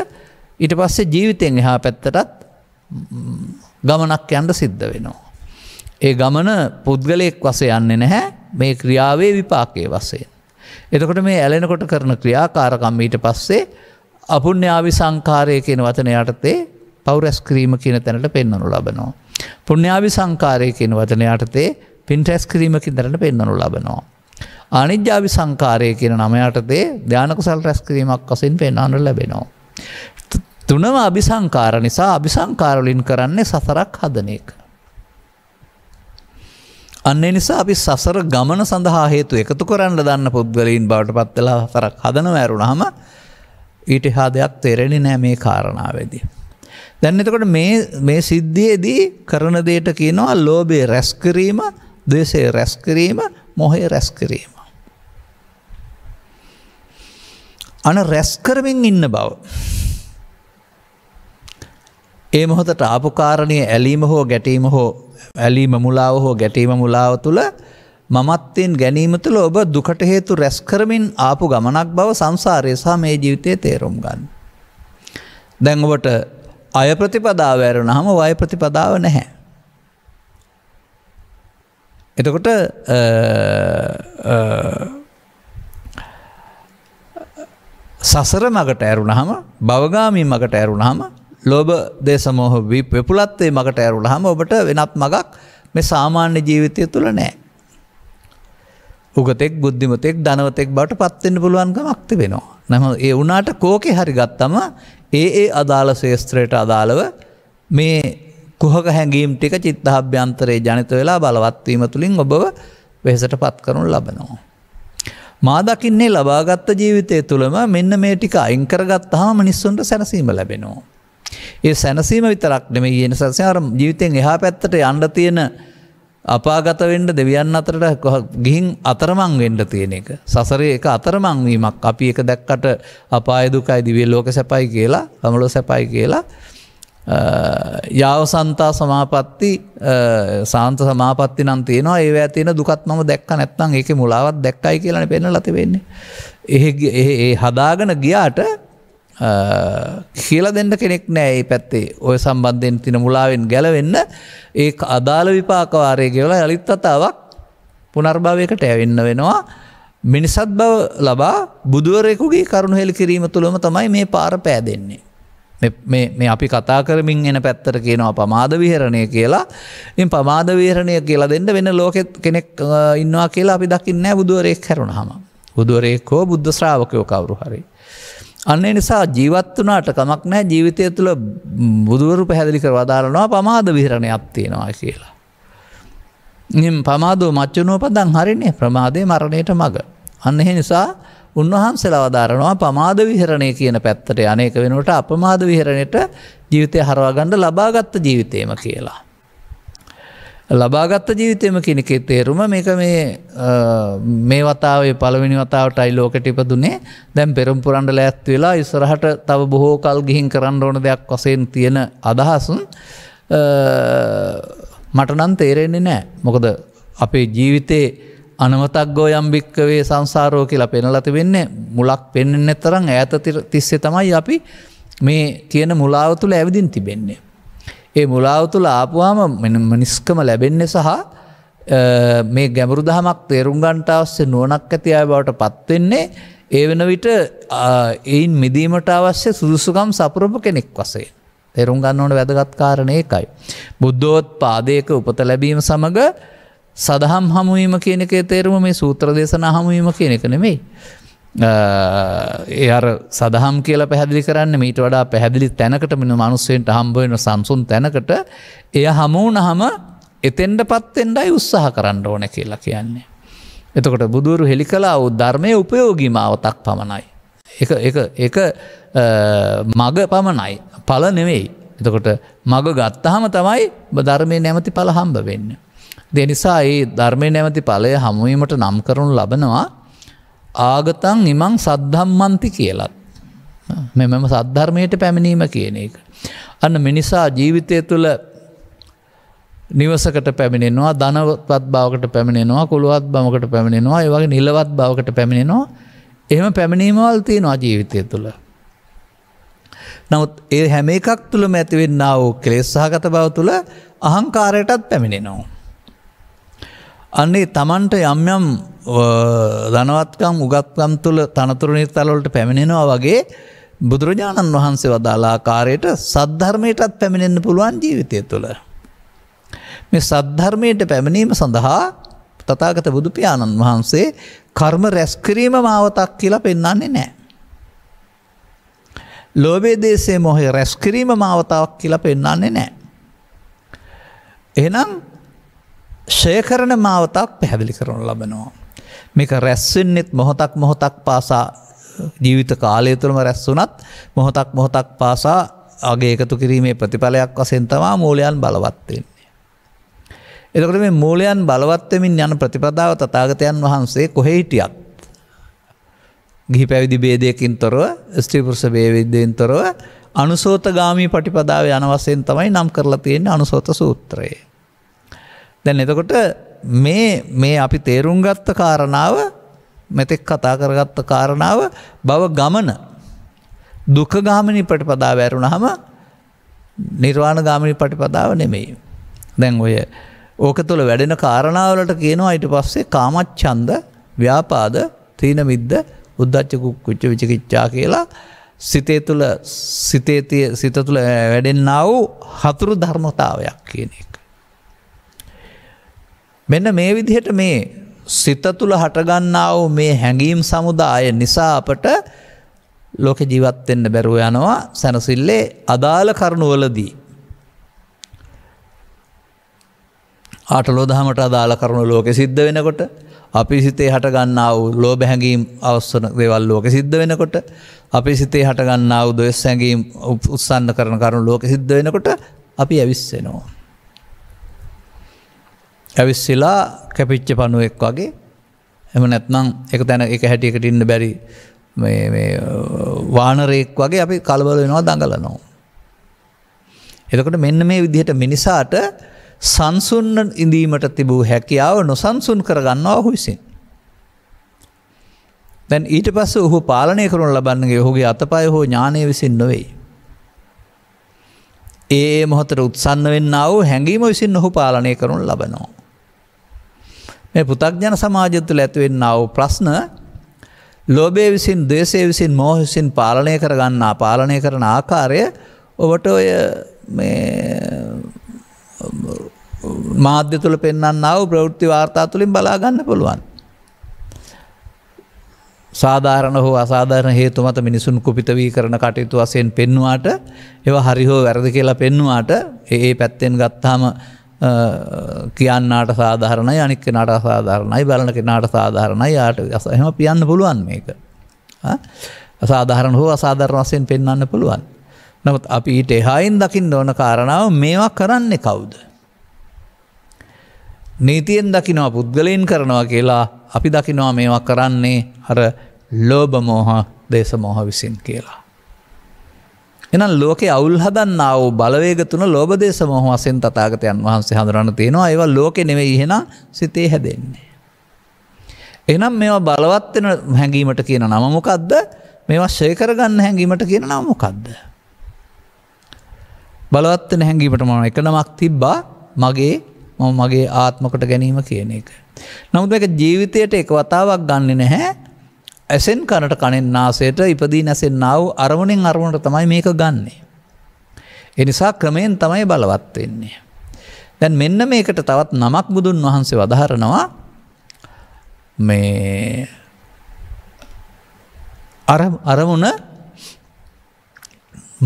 ඊට පස්සේ ජීවිතයෙන් එහා පැත්තටත් ගමනක් යන්ට සිද්ධ වෙනවා. ඒ ගමන පුද්ගලයෙක් වස යන්නේ නැහැ මේ ක්‍රියාවේ විපාකයේ වසයෙන්. එතකොට මේ ඇලෙනකොට කරන ක්‍රියාකාරකම් ඊට පස්සේ අපුුණ්‍යාවි සංකාරය කියන වතන යටතේ පවරැස්ක්‍රීම කියන තැනට පෙන්නනු ලබනවා. පුුණ්‍යාවි සංකාරය කියන වතන යටතේ පින්ටැස් කිරීමකින් දරට පෙන්නනු ලබනවා. අනිද්‍යාවි සංකාරය කියන නමයටතේ ධ්‍යානකුසල් රැස්කිරීමක් අසින් පෙන්න්නු ලැබෙනවා. තුනම අභිසංකාර නිසා අභිසංකාරලින් කරන්නේ සසරක් හදන එක. අන්නේ නිසා අපි සසර ගමන සඳහා හේතු එකතු කරන්න දන්න පුද්ගලීන් බවට පත්වෙලා සරක් හදන ඇරුණ හම ඊට හා දෙයක් තෙරෙන නෑ මේ කාරණාවදී. දැන් එතකොට මේ සිද්ධියේදී කරන දේට කියනවා ලෝබේ රැස්කිරීම දේශේ රැස්කිරීම මොහේ රැස්කිරීම. අන රැස්කරමින් ඉන්න බව. ඒ මොහොතට ආපුකාරණය ඇලීම හෝ ගැටීම හෝ ඇලීම මුලාව හෝ ගැටීම මුලාව තුළ මමත්තයෙන් ගැනීම තුළ ඔබ දුකට හේතු රැස් කරමින් ආපු ගමනක් බව සංසාරය සහ මේ ජීවිතය තේරුම් ගන්න. දැන් ඔබට අය ප්‍රතිපදාව ඇරුණහම වය ප්‍රතිපදාව නැහැ. එතකොට සසර මගට ඇරුණහම බවගාමී මගට ඇරුණහම ලෝබ දේශමෝහ වී වෙපුලත්වේ මගට ඇරුණහම ඔබට වෙනත් මගක් මේ සාමාන්‍ය ජීවිතය තුළ නෑ. උගතෙක් බුද්ධිමතෙක් දනවතෙක් බට පත්වෙන්න පුළුවන්කමක්ති වෙනවා. නැම ඒ වනාට කෝකෙ හරි ගත්තම ඒ ඒ අදාළ ශේස්ත්‍රයට අදාළව මේ කුහක හැඟීම් ටික චිත්තහභ්‍යන්තරයේ ජනිත වෙලා බලවත්වීම තුළින් ඔබව වෙහසට පත් කරනු ලබනවා. මාදකින්නේ ලබාගත්ත ජීවිතය තුළම මෙන්න මේ ටික අයිංකරගත් හා මිනිස්සුන්ට සැනසීම ලැබෙනවා. ඒ සැනසීම විතරක් නෙම යෙන සසයාර ජීවිතයෙන් එහා පැත්තට යන්ඩ තියෙන අපාගත වෙන්ඩ දෙවියන් අතරට ගිහින් අතරමං වෙන්ඩ තියෙන එක. සසරේ එක අතරමංවීමක් අපි එක දැක්කට අපායදුකයි දිවිය ලෝක සැපයි කියලා හමලෝ සැපයි කියලා. යාව සන්තා සමාපත්ති සාන්ත සමාපත්ති නම් තියෙනවා ඒ ඇතින දුකත්මම දැක්ක නැත්තං ඒක මුලාවත් දැක්කයි කියලන පෙන්න ලතිවෙන්නේ. එහ ඒ හදාගන ගියාට කියල දෙන්න කෙනෙක් නෑ ඒ පැත්තේ ඔය සම්බන්ධයෙන් තින මුලාවෙන් ගැලවෙන්න ඒ අදාළ විපාකවාරය ගෙවල යළිත් අතාවක් පුනර්භාවයකට ඇවෙන්න වෙනවා මිනිසත් බව ලබා බුදුවරෙකුගේ කරුණු හෙල් කිරීම තුළම තමයි මේ පාර පෑදෙන්නේ. මේ අපි කතා කරමින් එන පැත්තර කියනවා පමාද විහරණය කියලා ඉන් පමාද විහරණය කියලා දෙන්න වෙන ලෝකෙත් කෙනෙක් ඉන්නවා කියලා අපි දකින්න බුදුවරයෙක් කරුණ හම බුදුවරයෙක් හෝ බුද්ධ ශ්‍රාවකයෝ කවරු හරි. අන්න නිසා ජීවත් වනාට කමක් නෑ ජීවිතය තුළ බුදුවරු පැහැදිලි කර වදාරනවා පමාද විහරණයක් තියෙනවා කියලා. නිම් පමාදෝ මච්චනෝපදන් හරිනේ ප්‍රමාදය මරණයට මඟ. අන්න එහෙ නිසා උන්වහන්සේල අවධාරනවා පමාද විහරණය කියන පැත්තට අනේක වෙනුවට අපමාද විහරණයට ජීවිතය හරවාගණ්ඩ ලබාගත්ත ජීවිතයම කියලා. ලබාගත්ත ජීවිතයම කෙනෙකේ තේරුම මේක මේ මේ වතාවේ පළවෙනි වතාවට අයිලෝකට ඉපදුනේ දැම් පෙරම්පුරන්ඩ ලෑත් වෙලා ඉස්සරහට තව බොහෝ කල් ගිහින් කරන්න ඕන දෙයක් වසයෙන් තියෙන අදහසුන් මටනන් තේරෙන්නේ නෑ මොකද අපේ ජීවිතයේ අනමතක් ගෝ යම්භික්කවේ සංසාරෝ කියලා පෙනලති වෙන්න මුලක් පෙන්න්න තරම් ඇත තිස්සේ තමයි අපි මේ කියන මුලාවතුළ ඇවිදින් තිබෙන්නේ ඒ මුලාව තුළ ආපුවාම මනිස්කම ලැබෙන්නේ සහ මේ ගැඹුරු දහමක් තේරුම්ගන්ට අවස්සේ නුවනක් ඇති අය බවට පත්වෙන්නේ ඒ වෙන විට එයින් මිදීමට අවශ්‍ය සුදුසුකම් සපුරපු කෙනෙක් වසේ. තෙරුම් ගන්න ඕන වැදගත්කාරණය එකයි. බුද්ධෝත් පාදයක උපත ලැබීම සමඟ සදහම් හමුවීම කියනක තේරුම මේ සූත්‍ර දේශන හමුවීම කියන එක නෙමෙයි. ඒ අර සදහම් කියලා පැහැදිලි කරන්න මීට වඩා පැහැදිලි තැනකට මෙන මනුස්සෙන්ට හම්බුවෙන සම්සුන් තැනකට එය හමුවනහම එතෙන්ට පත්තෙන්ඩයි උත්සාහ කරන්න ඕන කියලා කියන්නේ. එතකොට බුදුරු හෙළි කලා වූ ධර්මය උපයෝගීමාවතක් පමණයි. එක මග පමණයි පල නෙවෙයි. එතකොට මග ගත්තහම තමයි ධර්මය නැමති පල හම්බ වෙන්න. දෙනිසා ඒ ධර්මය නැමති පලය හමුවීමට නම් කරුණු ලබනවා ආගතන් නිමං සද්ධම්මන්ති කියලත්. මෙමම සද්ධර්මයට පැමිණීම කියන එක. අන්න මිනිසා ජීවිතය තුළ නිවසකට පැමිණෙනවා ධනවත් බාවකට පැමිණෙනවා කොළුවත් බමකට පැමිණෙනවා ඒ වගේ නිලවත් බවකට පැමිණෙනවා එහෙම පැමිණීමවල් තියෙනවා ජීවිතය තුළ. නමුත් ඒ හැම එකක් තුළ මැතිවෙන්න වූ කෙලෙස් සහගත බව තුළ අහංකාරයටත් පැමිණෙනවා. අන්නේ තමන්ට යම්යම් ධනවත්කම් උගත්කම් තුළ තනතුරු නිර්තලවලට පැමිණෙනවා වගේ බුදුරජාණන් වහන්සේ වදාලාකාරයට සද්ධර්මයටත් පැමිණෙන්න්න පුළුවන් ජීවිතය තුළ. මේ සද්ධර්මයට පැමිණීම සඳහා තතාගත බුදුපාණන් වහන්සේ කර්ම රැස්කිරීම මාවතක් කියලා පෙන්නන්නේ නෑ. ලෝබේදේශේ මොහේ රැස්කිරීම මාවතාවක් කියලා පෙන්නන්නේ නෑ. එහනම් ශයකරණ මාවතක් පැහැදිලි කරනු ලබනවා. මේක රැස්වෙන්නෙත් මොහොතක් මොහොතක් පාසා ජීවිත කාලය තුළම රැස් වනත් මොහොතක් මොහොතක් පාසා අගේ එකතු කිරීමේ ප්‍රතිඵලයක් වසෙන්තවා මූලයන් බලවත්වෙන්නේ. එතකට මේ මූලයන් බලවත්වමින් යන ප්‍රතිපදාව තතාගතයන් වහන්සේ කොහෙහිටියත්. ගිහි පැවිදි බේදයකින් තොරව ස්ත්‍රීපුරුෂ බේවිද්දයෙන් තොරව අනුසෝත ගාමී පටිපදාව යන වසයෙන් තමයි නම් කරලා තියෙන අනුසෝත සූත්‍රයේ. දැන් එතකොට මේ මේ අපි තේරුම් ගත්ත කාරණාව මෙතෙක් කතා කරගත්ත කාරණාව බව ගමන දුක ගාමිණි පටිපදාව ඇරුණහම නිර්වාණ ගාමිණි පටිපදාව නෙමෙයි. දැන් ඔය ඕක තුළ වැඩෙන කාරණාවලට කියනවා ඊට පස්සේ කාමච්ඡන්ද ව්‍යාපාද තීන මිද්ද උද්දච්ච කුච්ච විචිකිච්ඡා කියලා සිතේ තුළ සිතේ සිත තුළ වැඩෙන්නා වූ හතුරු ධර්මතාවයක් කියන එක. මෙන්න මේ විදිහට මේ සිත තුළ හටගන්නාව මේ හැඟීම් සමුදාය නිසා අපට ලෝක ජීවත්වෙන්න බැරුව යනවා සැනසිල්ලේ අදාළ කරුණුවලදී. ආටලෝදහමට අදාළ කරුණු ලෝක සිද්ධ වෙනකොට අපි සිතේ හටගන්නාව ලෝ බැහැඟීම් අවස්සන දේවල් ලෝක සිද්ධ වෙනකොට අපි සිතේ හටගන්නාව දොස් සැඟීම් උත්සන්න කරන කරුණු ලෝක සිද්ධ වෙනකොට අපි ඇවිස්සෙනවා. ඇවිස්සලා කැපිච්ච පණුවෙක් වගේ එම නැත්නම් එක තැන එක හැටියකට ඉන්න බැරි වානරයෙක් වගේ අපි කලබල වෙනවා දඟලනවා. එතකොට මෙන්න මේ විදිහට මිනිසාට සංසුන්න ඉඳීමට තිබූ හැකියාව නොසන්සුන් කරගන්නවා ඔහු විසින්. දැන් ඊට පස්ස ඔහු පාලනය කරුන් ලබන්නගේ ඔහුගේ අතපය හෝ ඥානය විසින් නොවෙයි. ඒ මොහොතර උත්සන්න වෙන්නාව හැඟීම විසින් ඔහු පාලනය කරුන් ලබනවා. මේ පුතක්ජන සමාජ තුළ ඇතිවෙන්නාව ප්‍රශ්න ලෝබේ විසින් දේශේ විසින් මෝහසින් පාලනය කරගන්නා පාලනය කරන ආකාරය ඔබට ඔය මාධ්‍ය තුළ පෙන්න්නව ප්‍රවෘත්ති වාර්තා තුළින් බලාගන්න පුළුවන්. සාධාරණ හෝ අසාධාරණ හේතු මත මිනිසුන් කුපිත වී කරන කටයුතු වසයෙන් පෙන්වාට ඒව හරිහෝ වැරදි කියලා පෙන්වාට ඒ පැත්තෙන් ගත්තාම කියන්නාට සාධාරණයි අනික් කෙනට අසාධාරණයි බලන කෙනාට සාධාරණයි යාට ඇසහෙම පියන්න පුළුවන් මේක අසාධාරණ හෝ අසාධරණ වසයෙන් පෙන්න්න පුළුවන් නමුත් අපි ඊට එහායින් දකිින් ඕන කාරණාව මේවා කරන්නේ කවුද. නීතියෙන් දකිනවා පුද්ගලයෙන් කරනවා කියලා අපි දකිනවා මේවා කරන්නේ හර ලෝබමෝහ දේශමෝහ විසින් කියලා. එනම් ලෝකෙ අවුල් හදන්නාව බලවේග තුන ලෝබදේශ මොහ වසෙන් තතාගතයන් වහන්සේ හඳරන්න තියෙනවා ඒව ලෝකෙ නෙවෙ ඉහෙන සිතේ හැදෙන්නේ. එනම් මෙ බලවත්වෙන හැඟීමට කියන නමමොකක්ද මේවා ශේකරගන්න හැඟීමට කියන නමොකක්ද. බලවත්වෙන හැඟීමට මන එක නමක් තිබ්බා මගේ මගේ ආත්මකට ගැනීම කියන එක. නමුත් එක ජීවිතයට එක වතාවක් ගන්න නැහැ ඇසෙන් කනට කණෙන් නාසයට ඉපදී නැසෙන්න්නාව අරමුණෙන් අරමුණට තමයි මේක ගන්නේ. එනිසා ක්‍රමයෙන් තමයි බලවත් වෙන්නේ. දැන් මෙන්න මේකට තවත් නමක් බුදුන් වහන්සේ වදහරනවා මේ අරමුණ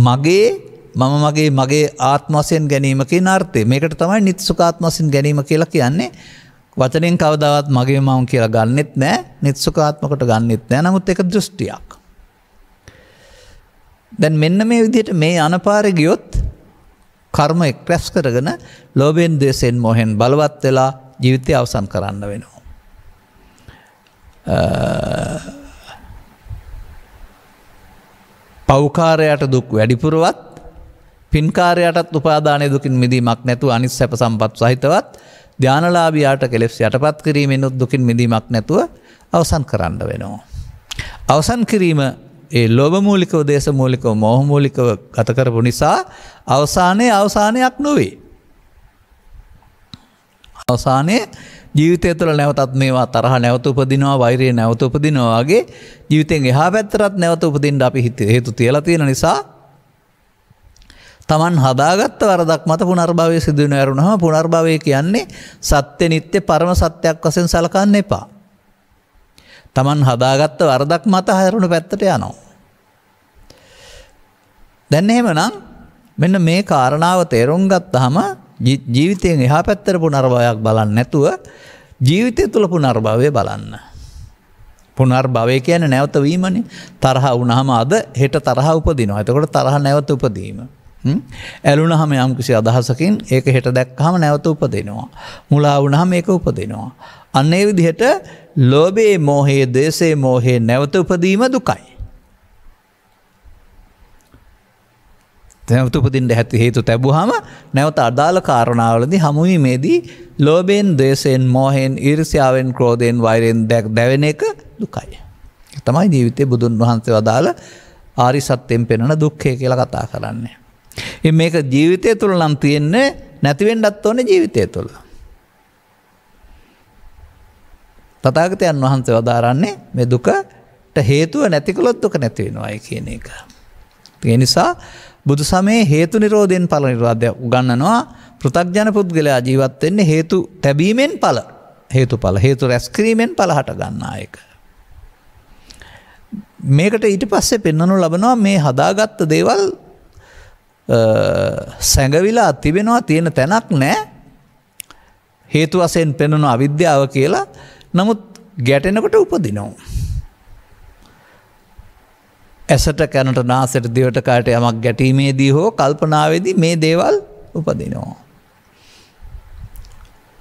මගේ මම මගේ මගේ ආත්මසයෙන් ගැනීමක නාර්ථය මේකට තමයි නිත්සුකාත්මසින් ගැනීම කියලා කියන්නේ වචනෙන් කවදාවත් මගේ මවුන් කියලා ගන්නෙත් නෑ නිත්සුකාත්මකට ගන්නෙත් නෑ නමුත් එක දෘෂ්ටියක්. දැන් මෙන්න මේ විදිහට මේ අනපාර ගියොත් කර්ම එක් රැස් කරගෙන ලෝබෙන් දේශෙන් මොහෙන් බලවත් වෙලා ජීවිතය අවසන් කරන්න වෙනවා. පෞකාරයට දුක් වැඩිපුරුවත් පින්කාරයටත් උපාදානය දුකින් මිදීමක් නැතු අනිත් සැප සම්පත් සහිතවත් ධ්‍යානලාභයාට කෙලෙස් යටපත් කිරීමෙන් උද්දුකින් මිදීමක් නැතුව අවසන් කරන්න වෙනවා. අවසන් කිරීම ඒ ලොබමූලිකව දේශමූලිකව මොහමූලිකව ගතකරපු නිසා අවසානයේ අවසානයක් නොවේ. අවසානයේ ජීවිතය තුළ නැවතත් මේවා තරහ නැවත උපදිනවා වෛරයේ නැවත උපදිනවාගේ ජීවිතෙන් එහා පැත්තරත් නැවත උපදින්ට අපි හිත හේතු තියලා තියෙන නිසා තමන් හදාගත්ත වරදක් මත පුනර්භවය සිදුවන ඇරුණහම පුනර්භවය කියන්නේ සත්‍ය නිත්‍ය පරම සත්‍යයක් වසෙන් සලකන්න එපා. තමන් හදාගත්ත වරදක් මත හැරුණු පැත්තට යනවා. දැන් එහෙමනම් මෙන්න මේ කාරණාව තේරුම් ගත්තහම ජීවිතයෙන් එහා පැත්තට පුනර්භවයක් බලන්න නැතුව ජීවිතය තුළ පුනර්භවය බලන්න. පුනර්භවය කියන නැවත වීමනේ තරහ වුණහම අද හෙට තරහ උපදිනවා. එතකොට තරහ නැවත උපදීම. ඇලුනහම යම්කිසි අදහසකින් ඒක හෙට දැක්කහම නැවත උපදෙනවා. මුලා වුණහම ඒක උපදෙනවා. අන්න ඒ විදිහට ලෝබේ මෝහයේ දේශේ මෝහේ නැවත උපදීම දුකයි. තැවතුපදින්ට හැති හේතු තැබුහම නැවත අදාළ කාරණාවලදි හමුවීමේදී ලෝබෙන් දේශයෙන් මෝහෙන් ඉරිසිාවෙන් ක්‍රෝධයෙන් වෛරෙන් දැක් දැවෙන එක දුකයි. තමයි ජීවිතය බුදුන් වහන්සේ වදාළ ආරි සත්‍යයෙන් පෙනෙන දුක්කය කියලා කතා කරන්නේ. එ මේක ජීවිතය තුළ නම් තියෙන්න නැතිවෙන්ඩත් ඕන ජීවිතය තුළ. තතාගතයන් වහන්සේ වදාරන්නේ මෙ දුකට හේතුව නැතිකොළොත් දුක නැතිවෙනවායි කියන එක. තිය නිසා බුදු සමේ හේතු නිරෝධයෙන් පල නිර්වාධය උගන්නනවා පෘතක්ජන පුද්ගලයා ජීවත්වෙන්නේ හේතු තැබීමෙන් පල හේතු පල හේතු රැස්කිරීමෙන් පලහට ගන්නායක. මේකට ඊට පස්සේ පෙන්නනු ලබනවා මේ හදාගත්ත දේවල් සැඟවිලා තිබෙනවා තියෙන තැනක් නෑ හේතු වසයෙන් පෙනනු අවිද්‍යාව කියලා නමුත් ගැටෙනකොට උපදිනෝ. ඇසට කැනට නාසට දිවට කාට යමක් ගැටීමේදී හෝ කල්පනාවේදී මේ දේවල් උපදිනෝ.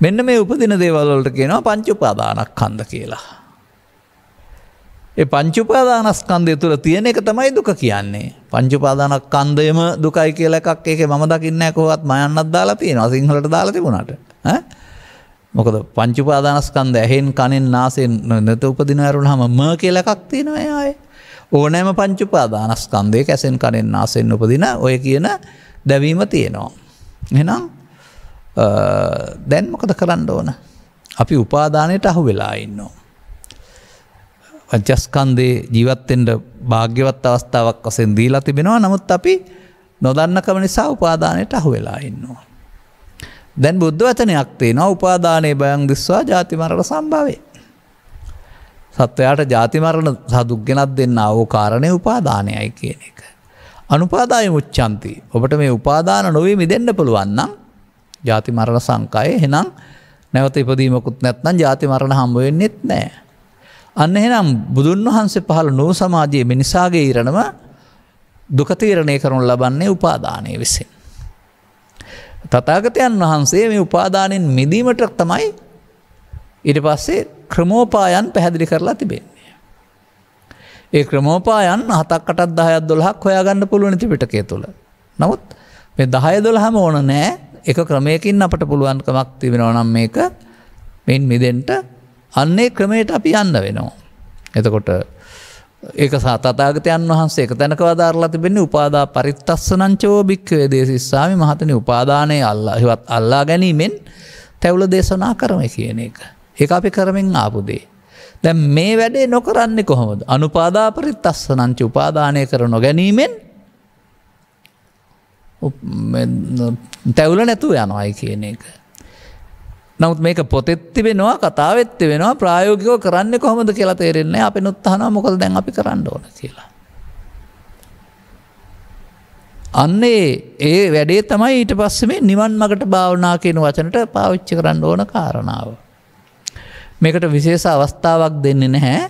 මෙන්න මේ උපදින දේවල්වලට කියනවා පංචුපාදානක් කන්ද කියලා. ඒ පංචුපාදානස්කන්දය තුළ තියෙන එක තමයි දුක කියන්නේ. පංචුපාදානක් කන්දයම දුකයි කියල එකක් ඒක මම දකින්න කොහත් මයන්නත් දාලා තියෙන සිංහලට දාලා තිබුණට. මොකද පංචුපාදානස්කන්ද ඇහෙන් කණෙන් නාසෙන් නැත උපදින ඇරුණ හම ම කියල එකක් තියෙනවයය. ඕනෑම පංචුපාදානස්කන්දය ඇසෙන් කණෙන් නාසෙන් උපදින ඔය කියන දැවීම තියෙනවා. එනම් දැන් මොකද කරන්න ඕන. අපි උපාදානයට අහු වෙලා ඉන්නවා. පංචස්කන්දේ ජීවත්තෙන්ට භාග්‍යවත් අවස්ථාවක් වසෙන් දීලා තිබෙනවා නමුත් අපි නොදන්නකම නිසා උපාදානයට අහු වෙලා ඉන්නවා. දැන් බුද්ධ වචනයක් තිේන උපාදානය බයං දිස්වා ජාතිමරට සම්භාවේ. සත්වයාට ජාතිමරණ සදුක්ගෙනත් දෙන්න ඕ කාරණය උපාදානයයි කියන එක. අනුපාදාය මුච්චන්ති ඔබට මේ උපාදාන නොවීම දෙන්න පුළුවන්නම් ජාතිමරණ සංකාය හෙනම් නැවත ඉපදීමකුත් නැත්නම් ජාතිමරණ හම්බුවෙන්නෙත් නෑ. අන්න එහෙනම් බුදුන් වහන්සේ පහළ නූ සමාජයේ මිනිසාගේ ඉරණම දුකතීරණය කරනු ලබන්නේ උපාදානය විසින්. තතාගතයන් වහන්සේ මේ උපාදානෙන් මිදීමට තමයි ඉට පස්සේ ක්‍රමෝපායන් පැහැදිලි කරලා තිබෙන්නේ. ඒ ක්‍රමෝපායන් හතක්කටත් දහයත් දොලහක් හොයාගන්න පුළුවන තිපිටකේ තුළ. නමුත් මේ දහය දොළහම ඕන නෑ එක ක්‍රමයකින් අපට පුළුවන්කමක් තිබෙනවනම් මේක මෙන් මිදෙන්ට අන්නේ ක්‍රමයට අපි යන්න වෙනවා. එතකොට ඒක සතතාගතයන් වහන්සේ තැනක වදාරලා තිබෙන්නේ උපාදා පරිත්තස්සනංචෝ භික්කවේ දේශස්සාමි මහතන උපාදානය අල්ලා හෙවත් අල්ලා ගැනීමෙන් තැවුල දේශනා කරම කියන එක. ඒ අපි කරමින් ආපුදේ. දැම් මේ වැඩේ නොකරන්නේ කොහොමද අනුපාදා පරිත්තස්සනංච උපාදානය කර නොගැනීමෙන් තැවුල නැතුව යනවායි කියන එක. නමුත් මේක පොතෙත්ති වෙනවා කතාවත්ති වෙනවා ප්‍රායෝගිකව කරන්න කොහොමද කියලා තේරෙන්නේ අපි නොත්තහන මොකද දැන් අපි කරන්න ඕන කියලා. අන්නේ ඒ වැඩේ තමයි ඊට පස්ස මේ නිවන් මගට භාවනා කියන වචනට පාවිච්චි කරන්න ඕන කාරණාව. මේකට විශේෂ අවස්ථාවක් දෙන්නේ නැහැ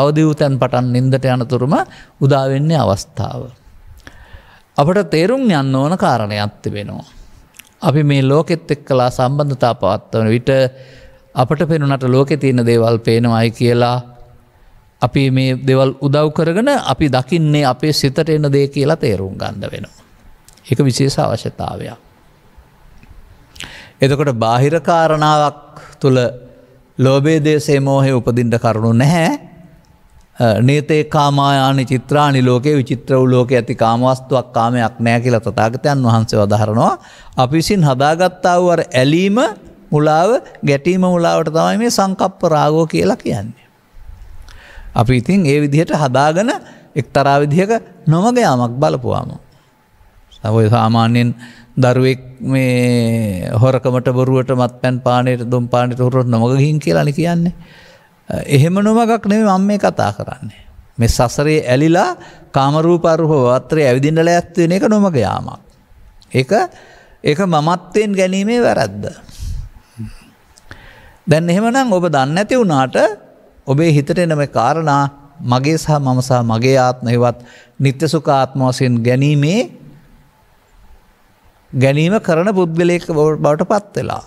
අවදිවූතැන් පටන් නින්දට යනතුරුම උදාවෙන්නේ අවස්ථාව. අපට තේරුම් යන්න ඕන කාරණයක් තිබෙනවා. අපි මේ ලෝකෙත් එක් කලා සම්බන්ධතා පවත්වන විට අපට පෙනුනට ලෝකෙ තියෙන දේවල් පේනවයි කියලා අපි මේ දෙවල් උදව් කරගෙන අපි දකින්නේ අපේ සිතට එන්න දේ කියලා තේරුම් ගන්ඩ වෙනවා. එක විශේෂ අවශ්‍යතාවයක්. එතකොට බාහිර කාරණාවක් තුළ ලෝබේදේශේ මෝහය උපදින්ට කරුණු නැහැ නේතේ කාමායාන චිත්‍රානි ලෝකයේ විචිත්‍රව ලෝක ඇති කාමවස්තුවක් කාමයක් නෑ කියලා තතාගතයන් වහන්සේ වදහරනවා. අපි විසින් හදාගත්තාවර ඇලීම මුලාව ගැටීම මුලාවට තමයි මේ සංකප්ප රාගෝ කියලා කියන්නේ. අපි ඉතින් ඒ විදිහට හදාගෙන එක්තරා විදිහක නොමග යාමක් බලපුවාම. සවය සාමාන්‍යයෙන් දරුවෙක් මේ හොරකමට බොරුවට මත් පැන් පානයට දුම් පානයට හුරුවට නොමගහින් කියලානි කියන්නේ. එහෙම නොමගක් නෙව මං මේ කතා කරන්නේ. මෙ සසරේ ඇලිලා කාමරූපරහ වත්‍රය ඇවිදින්නල ඇත්වෙන එක නොමග යාමක්. එක එක මමත්වයෙන් ගැනීමේ වැරැද්ද. දැන් එහෙමනම් ඔබ දන්න ඇති වුණාට ඔබේ හිතට එනම කාරණා මගේ සහ මමසා මගේ ආත්මයවත් නිත්‍ය සුකාත්මෝසයෙන් ගැනීමේ ගැනීම කරන පුද්ගලයක බවට පත් වෙලා.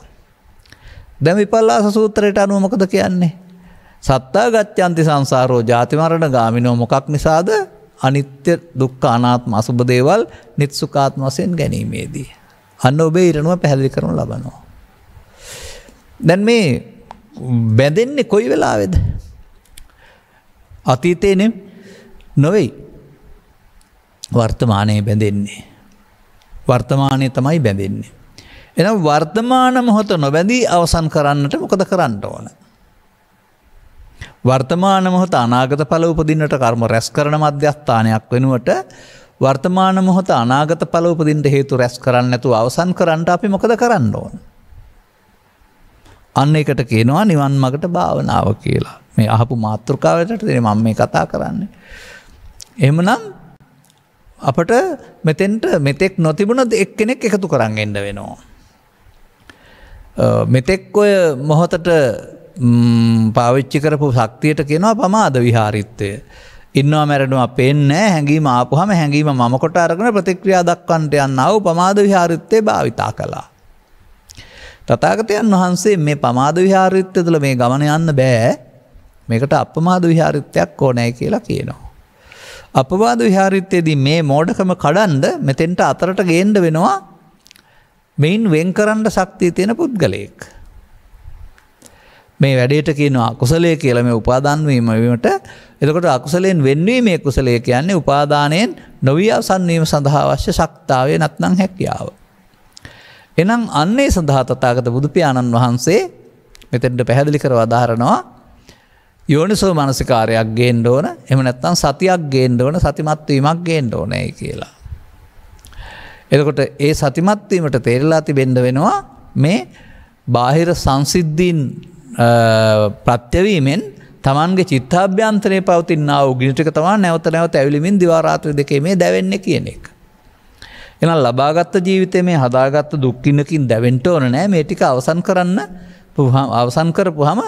දැම විපල්ලා සූත්‍රයට අනුවමකද කියන්නේ. සත්තා ගච්චන්ති සංසාරෝ ජාතිමරණ ගාමිනෝ මොකක් නිසාද අනිත්‍ය දුක්ක අනාත්ම අසුභ දේවල් නිත්සුකාත්ම වසයෙන් ගැනීමේදී. අන්න ඔබේ ඉරණුව පැහැදිලි කරනු ලබනවා. දැන් මේ බැඳෙන්නේ කොයි වෙලාවෙද. අතීතයන නොවෙයි වර්තමානය බැඳෙන්නේ. වර්තමානය තමයි බැඳෙන්නේ. එනම් වර්තමාන මොහොත නොබැඳී අවසන් කරන්නට මොකද කරන්න ඕන. වර්තමාන මොහොත අනාගත පල උපදින්නට කර්ම රැස් කරන මධ්‍යස්ථානයක් වෙනුවට වර්තමාන මොහොත අනාගත පල උපදින්ට හේතු රැස් කරන්න ඇතු අවසන් කරන්නට අපි මොකද කරන්න ඕන. අන්න එකට කියනවා නිවන් මගට භාවනාව කියලා මේ අහපු මාතෘකාවටට දෙන මම මේ කතා කරන්නේ. එමනම් අපට මෙතෙන්ට මෙතෙක් නොතිබුණද එක් කෙනෙක් එකතු කරන්න එඩ වෙනවා. මෙතෙක් ඔය මොහොතට පවිච්චි කරපු ශක්තියට කෙනවා පමාද විහාරිත්තය. ඉන්නවා මැරෙනවා පෙන්නෑ හැඟීම ආපුහම හැඟීම මම කොට අරගෙන ප්‍රතික්‍රියා දක්වන්ට යන්නව පමාද විහාරිත්තය භාවිතා කළා. තතාගතයන් වහන්සේ මේ පමාද විහාරිත්‍ය තුළ මේ ගමන යන්න බෑ මේකට අපමාද විහාරිත්‍යයක් ඕනෑ කියලා කියනවා. අපවාද විහාරිත්‍යයේදී මේ මෝඩකම කඩන්ඩ මෙතෙන්ට අතරට ගේන්ඩ වෙනවා මෙයින් වෙන් කරන්න ශක්තිය තියෙන පුද්ගලයෙක්. මේ වැඩේට කියනවා කුසලය කියලා මේ උපාදන්වීමීමට එතකොට අකුසලයෙන් වෙන්වීමේ කුසලය කියන්නේ උපාදානයෙන් නොවී අවසන්වීම සඳහා අවශ්‍ය ශක්තාවේ නැත්නම් හැකියාව. එනම් අන්නේ සඳහා තථාගත බුදුපියාණන් වහන්සේ මෙතෙන්ට පැහැදිලි කර වදාහරනවා යෝනිසෝ මානසිකාරයක් ගේන්න ඕන එහෙම නැත්නම් සතියක් ගේන්න ඕන සතිමත් වීමක් ගේන්න ඕනේ කියලා. එතකොට ඒ සතිමත් වීමට තේරලා තිබෙන්න වෙනවා මේ බාහිර සංසිද්ධීන් ප්‍රත්‍යවීමෙන් තමන්ගේ චිත්තාභ්‍යන්තරය පවතින්නාව ගිනිටික තමා නැවත නැවත ඇවිලිමින් දිවාරාත්‍ර දෙකේ මේ දැවෙන්න කියන එක. එන ලබාගත්ත ජීවිතය මේ හදාගත්ත දුක්කින්නකින් දැවෙන්ට ඕන නෑ මේ ටික අවසන් කරන්න අවසන් කරපු හම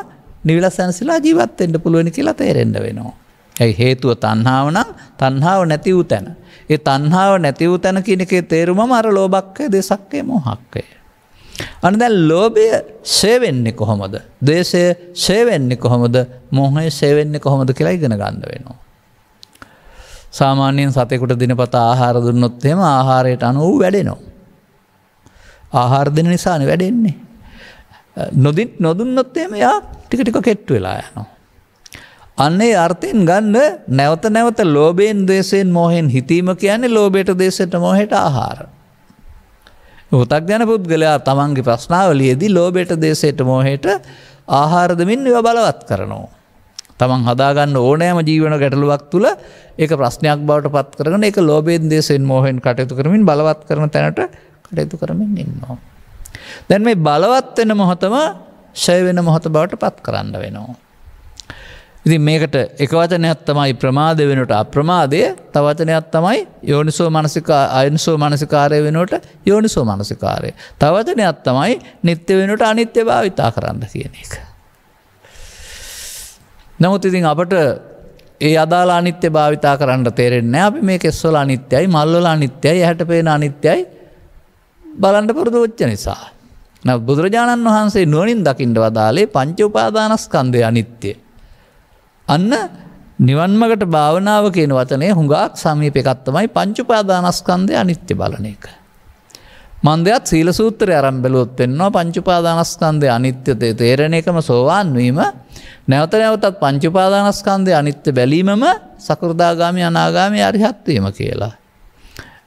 නිවිල සැනසිලා ජීවත්තෙන්ට පුළුවනි කියලා තේරෙන්ඩ වෙනවා. ඇයි හේතුව තන්හාාව නම් තන්හාාව නැතිවූ තැන. ඒ තන්හාාව නැතිවූ තැන කියනකේ තේරුම අර ලෝබක්කය දෙසක්කේ මොහක්කේ. අන දැන් ලෝබය සේවෙන්නේ කොහොමද. දේශය සේවෙන්නේ කොහොමද මොහේ සේවෙන්නේ කොහොමද කියලා ඉගෙන ගන්න වෙනවා. සාමාන්‍යයෙන් සතෙකුට දිනපත ආහාර දුන්නොත් එම ආහාරයට අනුවූ වැඩෙනවා. ආහාර දෙන නිසාන වැඩෙන්නේ. නොදින් නොදුන්නොත් එම යා ටිකටික කෙට්ටු වෙලා යනවා. අන්නේ අර්ථයෙන් ගන්න නැවත නැවත ලෝබයෙන් දේශයෙන් මොහෙන් හිතීම කියන්නේ ලෝබයට දේශයට මොහෙට ආහාර. පොතක්ඥන පුද්ගලයා තමන්ගේ ප්‍රශ්නාවලියදී ලෝබෙට දේශයට මෝහයට ආහාරදමින් ව බලවත් කරනවා. තමන් හදාගන්න ඕනෑම ජීවන ගැටලුවක් තුළ ඒක ප්‍රශ්නයක් බවට පත් කරන එක ලෝබේන් දේශෙන් මෝහෙන් කටයුතු කරමින් බලවත් කරන තැනට කටයුතු කරමින් ඉන්නවා. දැන් මේ බලවත් වෙන මොහොතම ශය වෙන මොහොත බවට පත් කරන්න වෙනවා. ඉතින් මේකට එකවචනයක් තමයි ප්‍රමාද වෙනට අප්‍රමාදය තවචනයක් තමයි යෝනිසෝ මනසිකා අයනිසෝ මනසිකාරය වෙනට යෝනිසෝ මනසිකාරය. තවචනයක් තමයි නිත්‍ය වෙනට අනිත්‍ය භාවිතා කරන්න කියන එක. නමුත් ඉතින් අපට ඒ අදාලා අනිත්‍ය භාවිතා කරන්න තේරෙන්න අපි මේ කෙස්වල අනිත්‍යයි මල්ලල අනිත්‍යයි හැට පේන අනිත්‍යයි බලන්ඩ පුරදු වෙච්ච නිසා. බුදුරජාණන් වහන්සේ නුවනින් දකිින්ට වදාලේ පංච උපාදානස්කන්දය අනිත්‍යය. අන්න නිවන්මගට භාවනාව කියන වචනය හුඟක් සමීප එකත්තමයි පංචුපාදානස්කන්දය අනිත්‍ය බලන එක. මන්දයත් සීල සූත්‍ර අරම්බෙලොත් වෙන්නවා පංචුපාදානස්කන්දය අනිත්‍යතය තේරණ එකම සෝවාන්වීම නැවත නැවතත් පංචුපාදානස්කන්දය අනිත්‍ය බැලීමම සකෘදාගාමි අනාගාමි අරිහත්වීම කියලා.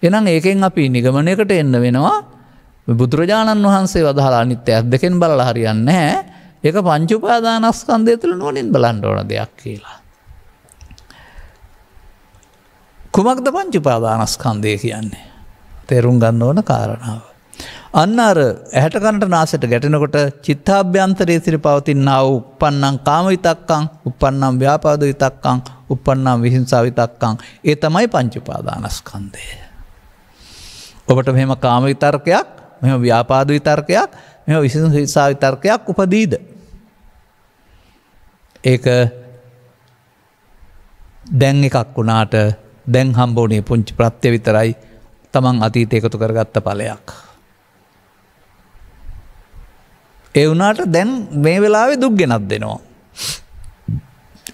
එනම් ඒකෙන් අපි නිගමනයකට එන්න වෙනවා බුදුරජාණන් වහන්සේ වදහලා අනිත්‍ය ඇත් දෙකෙන් බල හරියන්න හැ එක පංචුපාදානස්කන්දය තුළ නොනින් බලන්ඩ ඕන දෙයක් කියලා. කුමක්ද පංචුපාදානස්කන්දය කියන්නේ. තේරුම් ගන්න ඕන කාරණාව. අන්න අර ඇහැට කණට නාසට ගැටෙනකොට චිත්තාභ්‍යන්තරයේ සිරි පවතින්නාව උපන්නම් කාම විතක්කං උපන්නම් ව්‍යාපාද විතක්කං උපන්නම් විහිංසා විතක්කං ඒ තමයි පංචුපාදානස්කන්දය. ඔබට මෙහෙම කාම විතර්කයක් මෙම ව්‍යාපාද විතර්කයක් මෙම විසින් හිසා විතර්කයක් උපදීද. ඒක දැන් එකක් වුණාට දැන් හම්බෝනේ පුංචි ප්‍රත්්‍ය විතරයි තමන් අතීත එකතු කරගත්ත පලයක්. ඒ වනාට දැන් මේ වෙලාවේ දුක් ගෙනත් දෙනවා.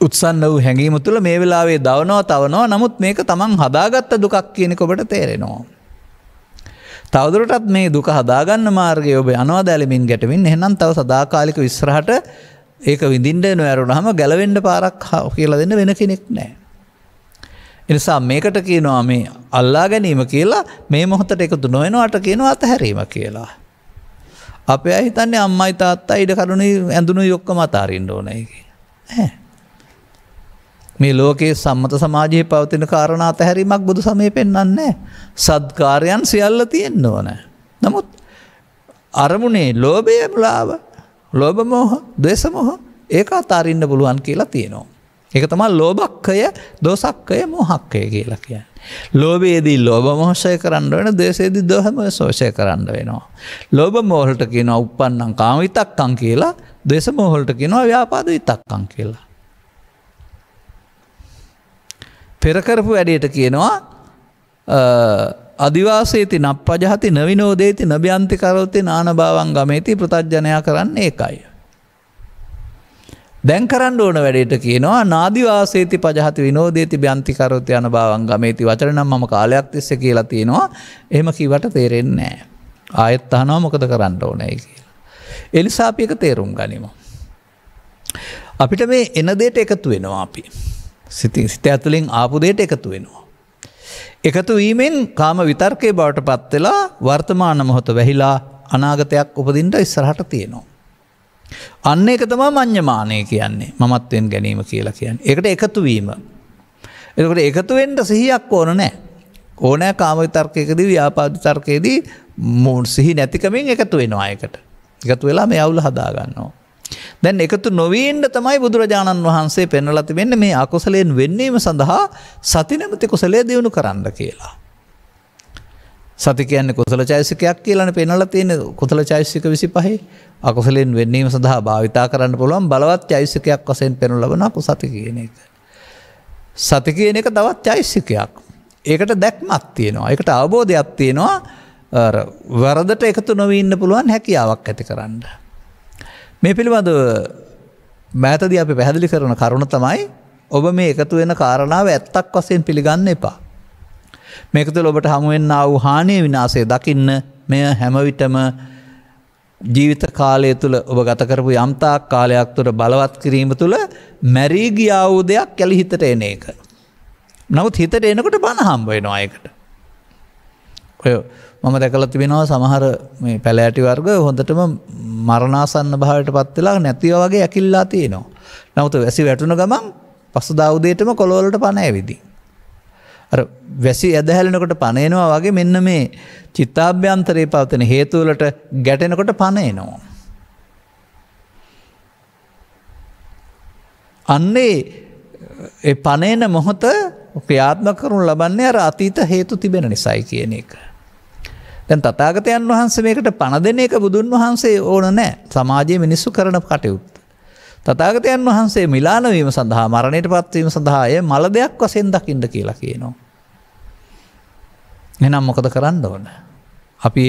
උත්සන්න වූ හැඟීම තුළ මේ වෙලාවේ දවනවා තවනවා නමුත් මේක තමන් හදාගත්ත දුකක් කියනෙකොබට තේරෙනවා. තවදුරටත් මේ දුක හදාගන්න මාර්ගය ඔබ අනවා දැලිමින් ගැටමින් එහනම් තව සදාකාලික විස්්‍රහට ඒක විඳින්ට නොඇරුණහම ගැලවෙන්ඩ පාරක් කියලා දෙන්න වෙන කෙනෙක් නෑ. එනිසා මේකට කියනවා මේ අල්ලා ගැනීම කියලා මේ මොහොතට එකතු නොයනවාට කියනවා අතහැරීම කියලා. අපේ අහිතන්නේ අම්මයි තාත්තා ඉඩ කරුණ ඇඳුණු යොක්ක මතාරින්ට ඕනයකි. මේ ලෝකයේ සම්මත සමාජයේ පවතින කාරණ අතහැරීමක් බුදු සමය පෙන්න්නන්නේ සද්කාරයන් සියල්ල තියෙන්න්න ඕන. නමුත් අරමුණේ ලෝබය බලාව ලෝබමෝහ දේශමොහ ඒක අතාරන්න පුළුවන් කියලා තියෙනවා. එක තමා ලෝභක්කය දෝසක්කය මොහක්කය කියලා කිය. ලෝබයේදී ලෝබ මෝෂය කරන්න වෙන දේශේදී දොහම ශෝෂය කරන්න වෙනවා. ලෝබ මෝහලට කියන උපන්නං කාමිතක්කං කියලා දේශ මෝහලට කියෙනවා ව්‍යාපාද ඉතක්කං කියලා. පෙරකරපු වැඩට කියනවා අධිවාසේති නප්පජහති නවිනෝදේති නභ්‍යන්තිකරොත්තේ නානභාවන් ගමේති ප්‍රතජ්ජනයා කරන්න ඒකයි. දැන් කරන්න ඕන වැඩට කියනවා නාදිවාසේති පජහති විනෝදේති ්‍යන්තිකරොත් යන භාවන් ගමේති වචරනම් ම කාලයක් තිස්ස කියලා තියෙනවා එහෙම කිවට තේරෙන්නේ. ආයත් අහනවා මොකද කරන්න ඕනෑ කියලා. එලිසාපියක තේරුම් ගනිම. අපිට මේ එනදේට එකතු වෙනවා අපි. සිති සිත ඇතුලින් ආපුදේට එකතු වෙනවා. එකතු වීමෙන් කාම විතර්කය බවට පත්වෙලා වර්තමාන මොහොත වැහිලා අනාගතයක් උපදින්ට ඉස්සරහට තියෙනවා. අන්න එක තමා මං්්‍යමානය කියන්නේ මමත්වෙන් ගැනීම කියලා කියන්න. එකට එකතුවීම. එකට එකතුවෙන්ට සිහියක් ඕන නෑ. ඕනෑ කාමවිතර්කයකදී ව්‍යාපාධිතර්කයේදී මූන් සිහි නැතිකමින් එකතු වෙනවා අයකට. එකතු වෙලා මේ අවුල හදාගන්නවා. දැන් එකතු නොවීන්ට තමයි බුදුරජාණන් වහන්සේ පෙන්නල තිබෙන්න මේ අකුසලයෙන් වෙන්නීම සඳහා සතිනමති කුසලේ දියුණු කරන්න කියලා. සති කියන්නේ කුසල චෛසිකයක් කියලන පෙනල තියෙන කුසල චෛසික විසි පහහි අකුසලෙන් වෙන්නීම සඳහා භාවිතා කරන්න පුළුවන් බලවත් චෛසිකයක් වසයෙන් පෙනු ලබනකු සති කියන එක. සති කියන එක තවත් චෛසිකයක්. ඒකට දැක්මත් තියෙනවා. එකට අවබෝධයක් තියෙනවා වරදට එකතු නොවීන්න පුළුවන් හැකියාවක් ඇති කරන්න. මේ පිළිබඳ මෑතද අපි පැහැදිලි කරන කරුණ තමයි ඔබ මේ එකතු වෙන කාරණාව ඇත්තක් වසයෙන් පිළිගන්න එපා. මේකතු ඔබට හමුවෙන්න්න වූ හානය විනාසේ දකින්න මෙය හැමවිටම ජීවිත කාලය තුළ ඔබ ගතකරපු යම්තාක් කාලයක් තුර බලවත් කිරීම තුළ මැරීගියාවූ දෙයක් කැලි හිතට එන එක. නමුත් හිතට එනකොට බණහම්බයි නොයකට. ඔය මම දැකල තිබෙනවා සමහර මේ පැලෑටි වර්ග හොඳටම මරණාසන්න භාවට පත්වෙලා නැතිව වගේ ඇකිල්ලා තියෙනවා. නමුත වැසි වැටුන ගමන් පසු දෞදේටම කොළොලට පණ ඇවිදි. අර වැසි ඇදහැලෙනකොට පණයනවා වගේ මෙන්න මේ චිත්තාභ්‍යන්තරයේ පවතන හේතුවලට ගැටෙනකොට පණයනවා. අන්නේ පණයන මොහොත ක්‍රියාත්ම කරුණු ලබන්නේ අර අතීත හේතු තිබෙන නිසයි කියන එක. දැන් තථාගතයන් වහන්සේ මේකට පණ දෙන එක බුදුන් වහන්සේ ඕන නෑ සමාජයේ මිනිස්සු කරන කටයුත්ත. තථාගතයන් වහන්සේ මිලානවීම සඳහා මරණයට පත්වීම සඳහාය මල දෙයක් වසෙන් දකිින්ට කියලා කියනවා. එනම් මොකද කරන්න ඕන. අපි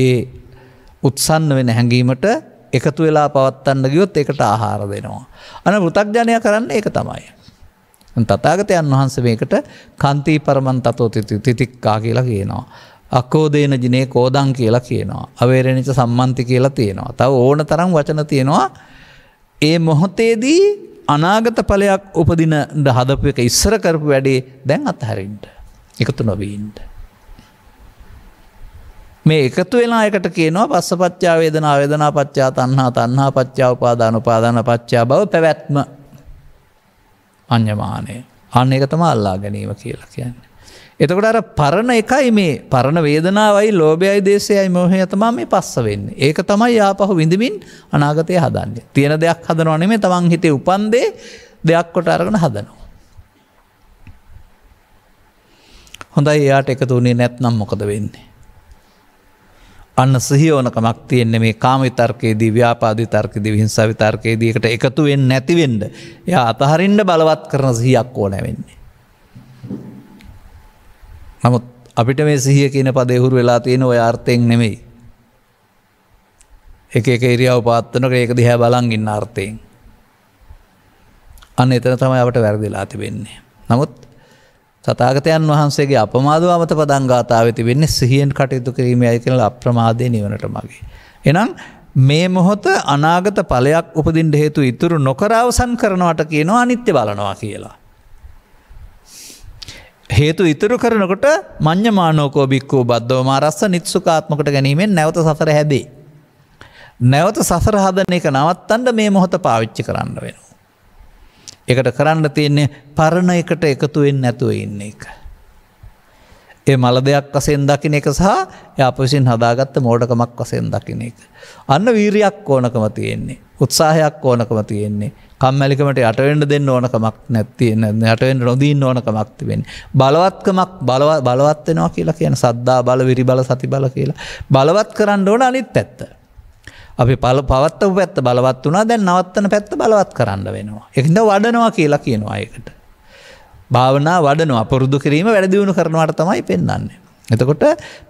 උත්සන්න වෙන හැඟීමට එකතු වෙලා පවත්තන්න ගියොත් එකට ආහාර දෙනවා. අන පෘතක්ජනය කරන්න ඒක තමයි. තතාගතයන් වහන්සේ මේකට කන්තී පරමන් තතෝ තිතික්කා කියලා කියනවා. අකෝදේන ජිනේ කෝදං කියලා කියනවා. අවේරණිච සම්මන්ති කියලා තියෙනවා. තව ඕන තරම් වචන තියෙනවා. ඒ මොහොතේදී අනාගත පලයක් උපදින හදපු එක ඉස්සර කරපු වැඩේ දැන් අතහරින්ට. එකතු නොවීන්ට. මේ එකතු වෙලා එකට කියනවා පස්ස පච්චා වේදනා වේදනා පච්චා තන්හා තන්හා පච්චා උපාදාන උපාදාන පච්චා බව පැවැත්ම අන්‍යමානය අන්න එක තම අල්ලා ගැනීම කියලා කියන්නේ. එතකොට අර පරණ එකයි මේ පරණ වේදනාවයි ලෝබයයි දේශයයි මොහය තමා මේ පස්ස වෙන්න. ඒක තමයි යාපහු විඳමින් අනාගතය හදන්නේ. තියෙන දෙයක් හදනවා නෙමේ තමන් හිතේ උපන්දේ දෙයක් කොට අරගෙන හදනවා. හොඳයි එයාට එකතු වුණේ නැත්නම් මොකද වෙන්නේ. අන්න සහිෝනකමක් තියෙන්නේ මේ කාම විතර්කයේදී ව්‍යාපාදි තර්කදි හිංසා විතර්කයේදීකට එකතු වෙන් නැතිවෙන්ඩ එය අතහරින්ට බලවත් කරන සිහියක් ඕනැවෙන්නේ. නමුත් අපිට මේ සිහිය කියන පදෙහුරු වෙලා තියෙන ඔය ආර්ථයෙන් නෙමෙයි. එක එක ඉරියාව පාත්තනක ඒක දිහැ බලන්ගින්න ආර්ථයෙන්. අන්න එතන තමයි අපට වැරදිලා තිබෙන්නේ. නමුත් සතාගතයන් වහන්සේගේ අපමාදුවමත පදංගාතාව තිබෙන්නේ සිහියෙන් කටයුතු කිරීම ඇයි කියල අප්‍රමාදය නිවනට මගේ. එනම් මේ මොහොත අනාගත පලයක් උපදින්ට හේතු ඉතුරු නොකරවසන් කරනවට කියනවා අනිත්‍ය බලනවා කියලා. හේතු ඉතුරු කරනකොට මං්්‍ය මානෝකෝ බික්කූ බද්ධව මාරස්ස නිත්සුකාත්මකට ගැනීමෙන් නැවත සසර හැදේ. නැවත සසර හදන එක නවත්තන්ට මේ මොහොත පාවිච්චි කරන්න වෙන. එකට කරන්න තියන්නේ පරණ එකට එකතුවෙන් නැතුව ඉන්න එක. ඒ මල දෙයක් වසෙන් දකින එක සහ යපවිසින් හදාගත්ත මෝඩකමක් වසෙන් දකින එක. අන්න වීරයක් ඕනකම තියෙන්නේ. උත්සාහයක් ඕනකම තියෙන්නේ කම්මැලිකමට යටවෙන්ඩ දෙන්න ඕනකමක් නැත්තියෙන යටවෙන් නොදීන්න ඕනකමක්තිවෙන්. බලවත්කමක් බලව බලවත්වෙනවා කියලා කියන සද්දා බල විරි බල සති බල කියලා. බලවත් කරන්න ඕන අනිත් ඇත්ත. අපි පල පවත්ව පැත් බලවත් වනා දැන් නවත්තන පැත්ත බලවත් කරන්න වෙනවා. එකද වඩනවා කියලා කියනවා අයකට. භාවනා වඩනවා පුරුදු කිරීම වැඩදිවුණු කරනවට තමයි පෙන්න්නන්නේ. එතකොට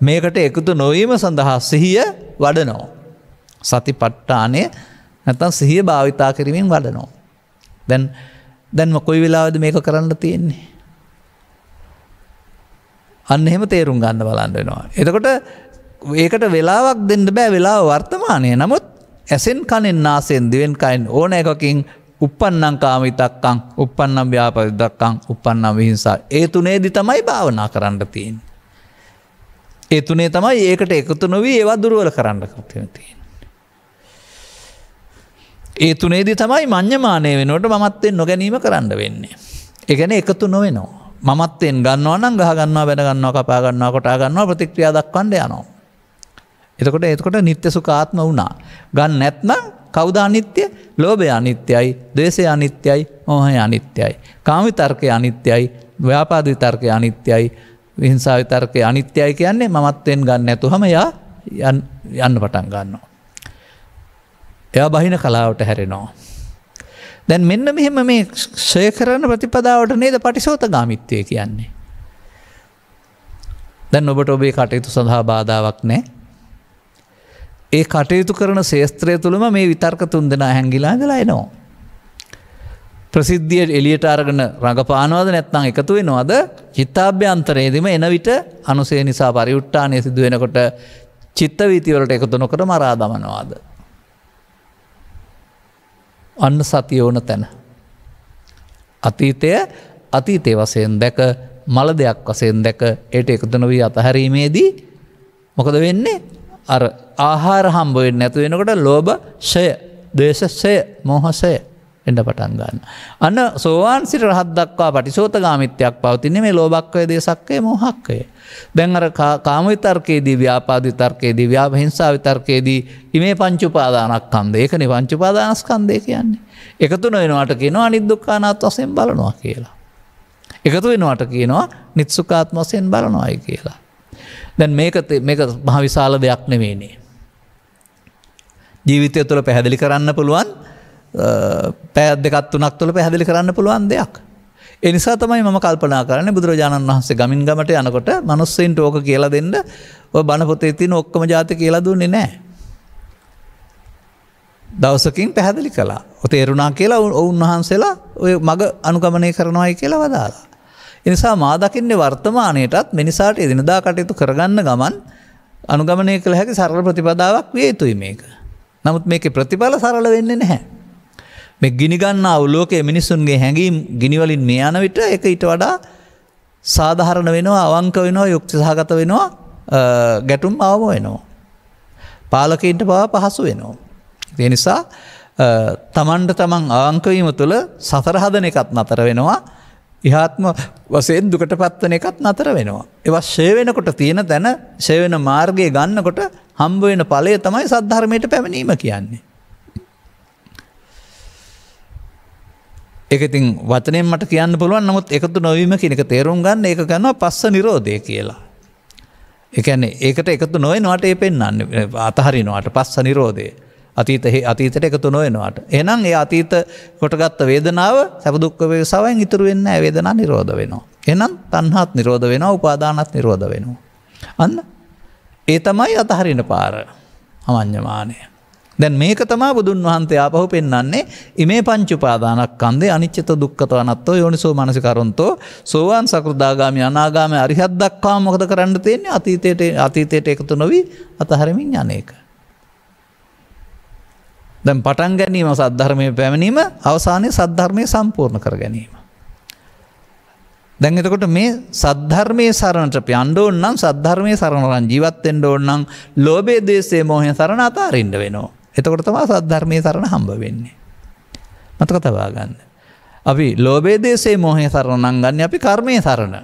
මේකට එකතු නොවීම සඳහා සිහිය වඩනෝ. සති පට්ටානය නැතන් සිහිය භාවිතා කිරීමෙන් වඩනෝ. දැන් දැන්ම කොයි වෙලාවද මේක කරන්න තියෙන්නේ. අන්න එහෙම තේරුම් ගන්න බලන්න වෙනවා. එතකොට ඒකට වෙලාවක් දෙන්න බෑ වෙලා වර්තමානය නමුත් ඇසෙන් කණෙන් නාසයෙන් දිවෙන් කයින් ඕන එකකින් උපන්නං කාමිතක්කං උපන්නම් ව්‍යාපරිදක්කං උපන්නම් විහිංසා ඒ තුනේදි තමයි භාවනා කරන්න තියෙන්. ඒ තුනේ තමයි ඒකට එකතු නොවී ඒවත් දුරුවල කරන්න තියෙන්. ඒ තුනේදී තමයි මං්්‍යමානය වෙනට මත්තෙන් නොගැනීම කරන්න වෙන්නේ. එකන එකතු නොවෙනවා. මත්තෙන් ගන්නවන ගහගන්නවා වැඩගන්නවා කපාගන්නවා කොටාගන්නවා ප්‍රතික්‍රියා දක්වන්ඩ යනවා. එතකොට එතකොට නිත්‍ය සුකාත්ම වුණා. ගන්න නැත්නම් කෞද අනිත්‍ය ලෝභය අනිත්‍යයි දේශය අනිත්‍යයි ඕහය අනිත්‍යයි. කාමි තර්කය අනිත්‍යයි ව්‍යාපාදී තර්කය අනිත්‍යයි විහිංසාවිතර්කය අනිත්‍යයි කියන්නේ මමත්වෙන් ගන්න ඇතුහම යා යන්න පටන් ගන්නවා. එයා බහින කලාවට හැරෙනවා. දැන් මෙන්න මෙහෙම මේ ශය කරන ප්‍රතිපදාවට නේද පටිසෝත ගාමිත්වය කියන්නේ. දැන් ඔබට ඔබේ කටයුතු සඳහා බාධාවක් නෑ. ඒ කටයුතු කරන ශේස්ත්‍රය තුළම මේ විතර්ක තුන් දෙනා හැංගිලා දලා එනවා. ප්‍රසිද්ධිය එලියට අරගෙන රඟපානවද නැත්නම් එකතු වෙනවාද චිත්තාභ්‍යන්තරයේදම එන විට අනුසේ නිසා පරිුට්ටානය සිදුවෙනකොට චිත්තවීතිවලට එකතු නොකට මරා දමනවාද. අන්න සතිය ඕන තැන. අතීතය අතීතය වසයෙන් දැක මල දෙයක් වසයෙන් දැක එයට එකතුන වී අතහැරීමේදී මොකද වෙන්නේ අර ආහාර හම්බුවෙන් නැතුවෙනකොට ලෝභ ෂය දේශෂය මොහසය එඩ පටන් ගන්න. අන්න සෝවාන් සිට රහත් දක්වා පටිසෝතගාමිත්‍යයක් පවතින්නේ මේ ලෝබක්වය දේශක්කය මොහක්කය. දැන් අර කාමවිතර්කයේදී ව්‍යාපාධිතර්කයේදී ව්‍යාප හිංසාවිතර්කයේදී ඉමේ පංචුපාදානක් කන්ද ඒකන පංචුපාදානස්කන්දය කියන්නේ. එකතු නොවෙනවාට කියනවා නිද්දුක්කානාත් වසයෙන් බලනවා කියලා. එකතු වෙනවාට කියනවා නිත්සුකාත්ම වසයෙන් බලනවායි කියලා. දැන් මේක මහවිශාල දෙයක් නෙවේනේ. ජීවිතය තුළ පැහැදිලි කරන්න පුළුවන් පෑද් දෙකත් වනක් තුළ පැහැදිලි කරන්න පුළුවන් දෙයක්. එනිසා තමයි ම කල්පනා කරන බුදුරජාණන් වහන්සේ ගමින් ගමට යනකොට මනුස්සයින්ට ඕක කියල දෙන්න බණපොතේ තින ඔක්කම ජාත කියලා දුන්නේ නෑ. දවසකින් පැහැදිලි කලා තේරුණා කියලා ඔවුන්වහන්සේලා ඔය මග අනුගමනය කරනවායි කියලා වදාලා. එනිසා මාදකින්නේ වර්තමානයටත් මිනිසාට එදිනදා කටයුතු කරගන්න ගමන් අනුගමනය කළ හැකි සරල ප්‍රතිපදාවක් විය යුතුයි මේක. නමුත් මේක ප්‍රතිඵල සරල වෙන්නේ නැහැ. මේ ගිනිගන්න අවුලෝකයේ මිනිස්සුන්ගේ හැඟීම් ගිනිවලින් මේ යන විට එක ඉට වඩා සාධහරණ වෙනවා අවංක වෙනවා යුක්ති සහගත වෙනවා ගැටුම් අවම වෙනවා. පාලකයින්ට බව පහසු වෙනවා. ඒ නිසා තමන්ට තමන් අවංකවීම තුළ සතරහදන එකත් නතර වෙනවා ඉහාත්ම වසයෙන් දුකට පත්වන එකත් නතර වෙනවා. ඒවත් ශේවෙනකොට තියෙන තැන ශේවෙන මාර්ගය ගන්නකොට හම්බුවෙන පලය තමයි සද්ධර්මයට පැමිණීම කියන්නේ. එක ඉතින් වචනයෙන් මට කියන්න පුළුවන් නමුත් එකතු නොවීම කෙනෙක තේරුම් ගන්න ඒක ගන්නවා පස්ස නිරෝධය කියලා. එකන ඒකට එකතු නොයනවාට ඒ පෙන්න්න අතහරිනවාට පස්ස නිරෝධය. අතීත අතීතට එකතු නොයනවාට. එනම් ඒ අතීත කොටගත්ත වේදනාව සැපදුක්කවේ සවයෙන් ඉතුරුවෙන්න වේදනා නිරෝධ වෙනවා. එනම් තන්හත් නිරෝධ වෙන උපාදානත් නිරෝධ වෙනවා. අන්න ඒ තමයි අතහරින පාර අමං්්‍යමානය. දැන් මේක තමා බුදුන් වහන්සේ ආපහු පෙන්වන්නේ ඉමේ පංචුපාදානක් කන්දේ අනිච්චත දුක්ඛත අනත්තෝ යෝනිසෝ මනසිකරොන්තෝ සෝවාන් සකෘදාගාමි අනාගාමි අරිහත් දක්වා මොකද කරන්න තියෙන්නේ අතීතයට අතීතයට එකතු නොවි අතහරමින් යන්නේක. දැන් පටන් ගැනීම සද්ධර්මය පැමිණීම අවසානය සද්ධර්මය සම්පූර්ණ කර ගැනීම. දැන් එතකොට මේ සද්ධර්මය සරණට පයන්ඩ ඕන්නම් සද්ධර්මය සරණරන් ජීවත්තෙන්ට ඕන්නම් ලෝබේ දේශේ මෝහය සරණ අතාරින්ඩ වෙනවා. එතකොට තමා සද්ධර්මය සරණ හම්බ වෙන්නේ. මතක තබා ගන්න. අපි ලෝබේ දේශේ මොහය සරණ නංගන්න අපි කර්මය සරණ.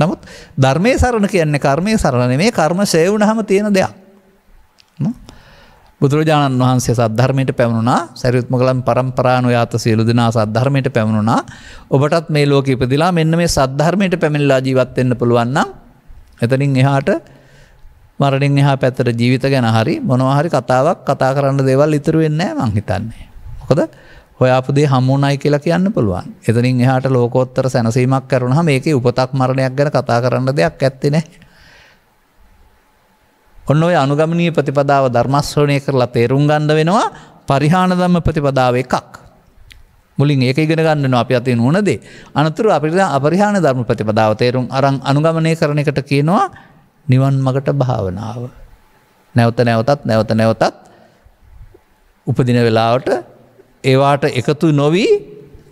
නමුත් ධර්මය සරණ කියන්නේ කර්මය සරණ මේ කර්ම සේවුණ හම තියෙන දෙයක්. බුදුරජාණන් වහන්සේ සද්ධර්මයට පැමුණා සැරියුත්ම කලම් පරම්පරාණු යාත සියලු දෙනා සද්ධර්මයට පැමුණා ඔබටත් මේ ලෝක ඉපදිලා මෙන්න මේ සද්ධර්මයට පැමිල්ලා ජීවත් වෙන්න පුළුවන්නම් එතනින් එහාට මරණින් එහා පැතර ජීවිත ගැන හරි මොනවාහරි කතාවක් කතා කරන්න දෙවල් ඉතුරුවෙන්නෑ මංහිතන්නේ. මොකද ඔයාපදේ හමුණයි කියලා කියන්න පුළුවන් එතනින් එහට ලෝකෝත්තර සැනසීමක් කරුණහ මේක උපතක් මරණයක් ගැන කතා කරන්න දෙයක් ඇත්තිනේ. ඔන්න ඔය අනුගමනී ප්‍රතිපදාව ධර්මස්වනය කරලා තේරුම් ගන්ඩ වෙනවා පරිහාන දම්ම ප්‍රතිපදාව එකක්. මුලින් ඒක ඉගෙන ගන්නන අප අති නොනදේ අනතුරු අපිට අපරිහාන ධර්ම ප්‍රතිපදාව තේරුම් අරං අනුගමනය කරන එකට කියනවා නිවන් මගට භාවනාව. නැවත නැවතත් නැවත නැවතත් උපදින වෙලාවට ඒවාට එකතු නොවී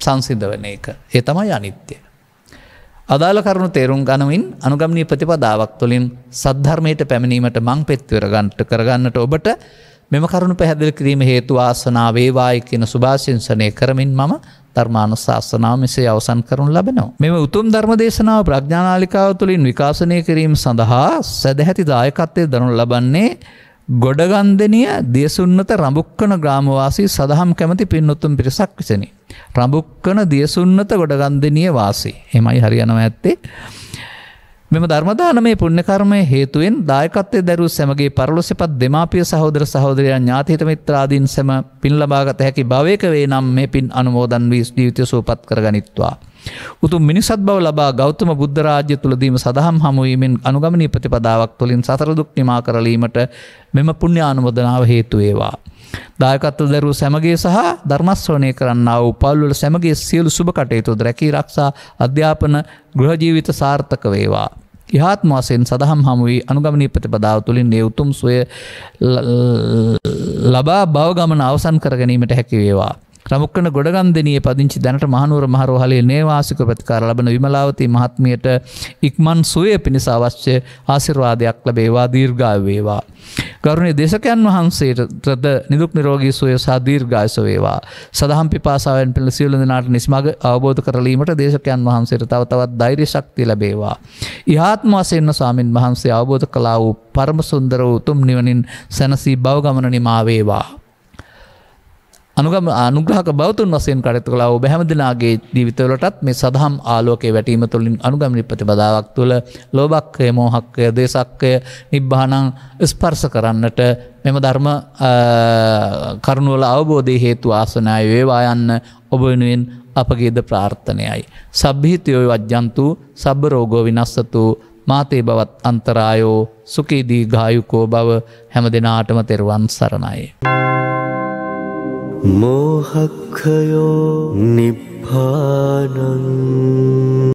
සංසිද්ධවන එක. ඒ තමයි අනිත්‍යය. අදාළ කරුණු තේරුම් ගනමින් අනුගමනී ප්‍රතිපදාවක් තුළින් සද්ධර්මයට පැමිණීමට මං පෙත්වර ගන්ට කරගන්නට ඔබට මෙම කරුණු පැහැදිලි කිරීම හේතු ආසනාවේවායි කියන සුභාසිංසනය කරමින් මම ධර්මානුශාසනාව මෙසේ අවසන් කරනු ලබනවා. මෙම උතුම් ධර්ම දේශනාව ප්‍රඥානාලිකාව තුළින් විකාශනය කිරීම සඳහා සැදැහැති දායකත්වය දනු ලබන්නේ ගොඩගන්දනය දියසුන්නත රඹුක්කන ග්‍රාමවාසී සදහම් කැමති පින්නොත්තුම් පිරිසක් විසනි. රඹුක්කන දියසුන්නත ගොඩගන්දනය වාසේ හෙමයි හරියනව ඇත්තේ. මෙම ධර්මදාන මේ පුුණ්‍යකර්මය හේතුවෙන් දායකත්තේ දැරු සැමගේ පරලොසපත් දෙමාපිය සහෝදර සහෝදරයන් ඥාතීතමිත්‍රාදීන් සැම පින් ලබාගත හැකි භවයක වේ නම් මේ පින් අනුමෝදන් වී ජීවිතය සූපත් කර ගනිත්වා. උතු මිනිසත් බව ලබා ගෞතම බුද්ධරාජ්‍ය තුළදීම සඳහම් හමුවීමෙන් අනුගමනී ප්‍රතිපදාවක් තුළින් සතරදුක් නිමා කරලීමට මෙම පුුණ්‍යානුමදනාව හේතුවේවා. දායකත්ව දරු සැමගේ සහ ධර්මස්වනය කරන්න උපල්වල සැමගේ සියලු සුභ කටයුතු දැකී රක්ෂා අධ්‍යාපන ගෘහජීවිත සාර්ථක වේවා. ඉහාත්ම වසයෙන් සදහම් හමුවී අනුගමනී ප්‍රතිපදාව තුළින් නෙවතුම් සොය ලබා බවගමන අවසන් කරගැනීමට හැකිවේවා. ක්‍රමුක්කන ගොඩගන්දනයේ පදිංචි දැනට මහනුවර මහරෝහලේ නේවාසික ප්‍රතිකාර ලබන විමලාවති මහත්මියට ඉක්මන් සුවය පිණිස අවශ්‍ය ආසිර්වාදයක් ලැබේවා දීර්ඝාය වේවා. ගරුණේ දේශකයන් වහන්සේටද නිදුක් නිරෝගී සුවය සහ දීර්ඝායස වේවා. සදහම් පිපාසාවෙන් පිළ සියලු දෙනාට නිස්මඟ අවබෝධ කරලීමට දේශකයන් වහන්සේට තව තවත් ධෛර්ය ශක්තිය ලැබේවා. ඉහාත්ම වශයෙන්ම ස්වාමින් වහන්සේ අවබෝධ කළා වූ පරම සුන්දර වූ උතුම් නිවනින් සැනසී බව ගමන නිමා වේවා. අනුගම අනුග්‍රහක බෞතුන් වසයෙන් කටතු කලාව බැහමදිනාගේ ජීවිතවලටත් මේ සදහම් ආලෝකේ වැටීම තුළින් අනුගමනි ප්‍රතිබදාවක් තුළ ලෝබක්කය මෝහක්කය දේශක්කය නිබ්බානං ස්පර්ස කරන්නට මෙම ධර්ම කරුණුවල අවබෝධය හේතු ආසනය වේවා යන්න ඔබ වෙනුවෙන් අපගේද ප්‍රාර්ථනයයි. සබ්හිතයෝය වජ්‍යන්තු සබ රෝගෝ විනස්සතු මාතේ බවත් අන්තරායෝ සුකේදී ගායුකෝ බව හැම දෙනාටම තෙරුවන් සරණයි. मोहखयो निभानम्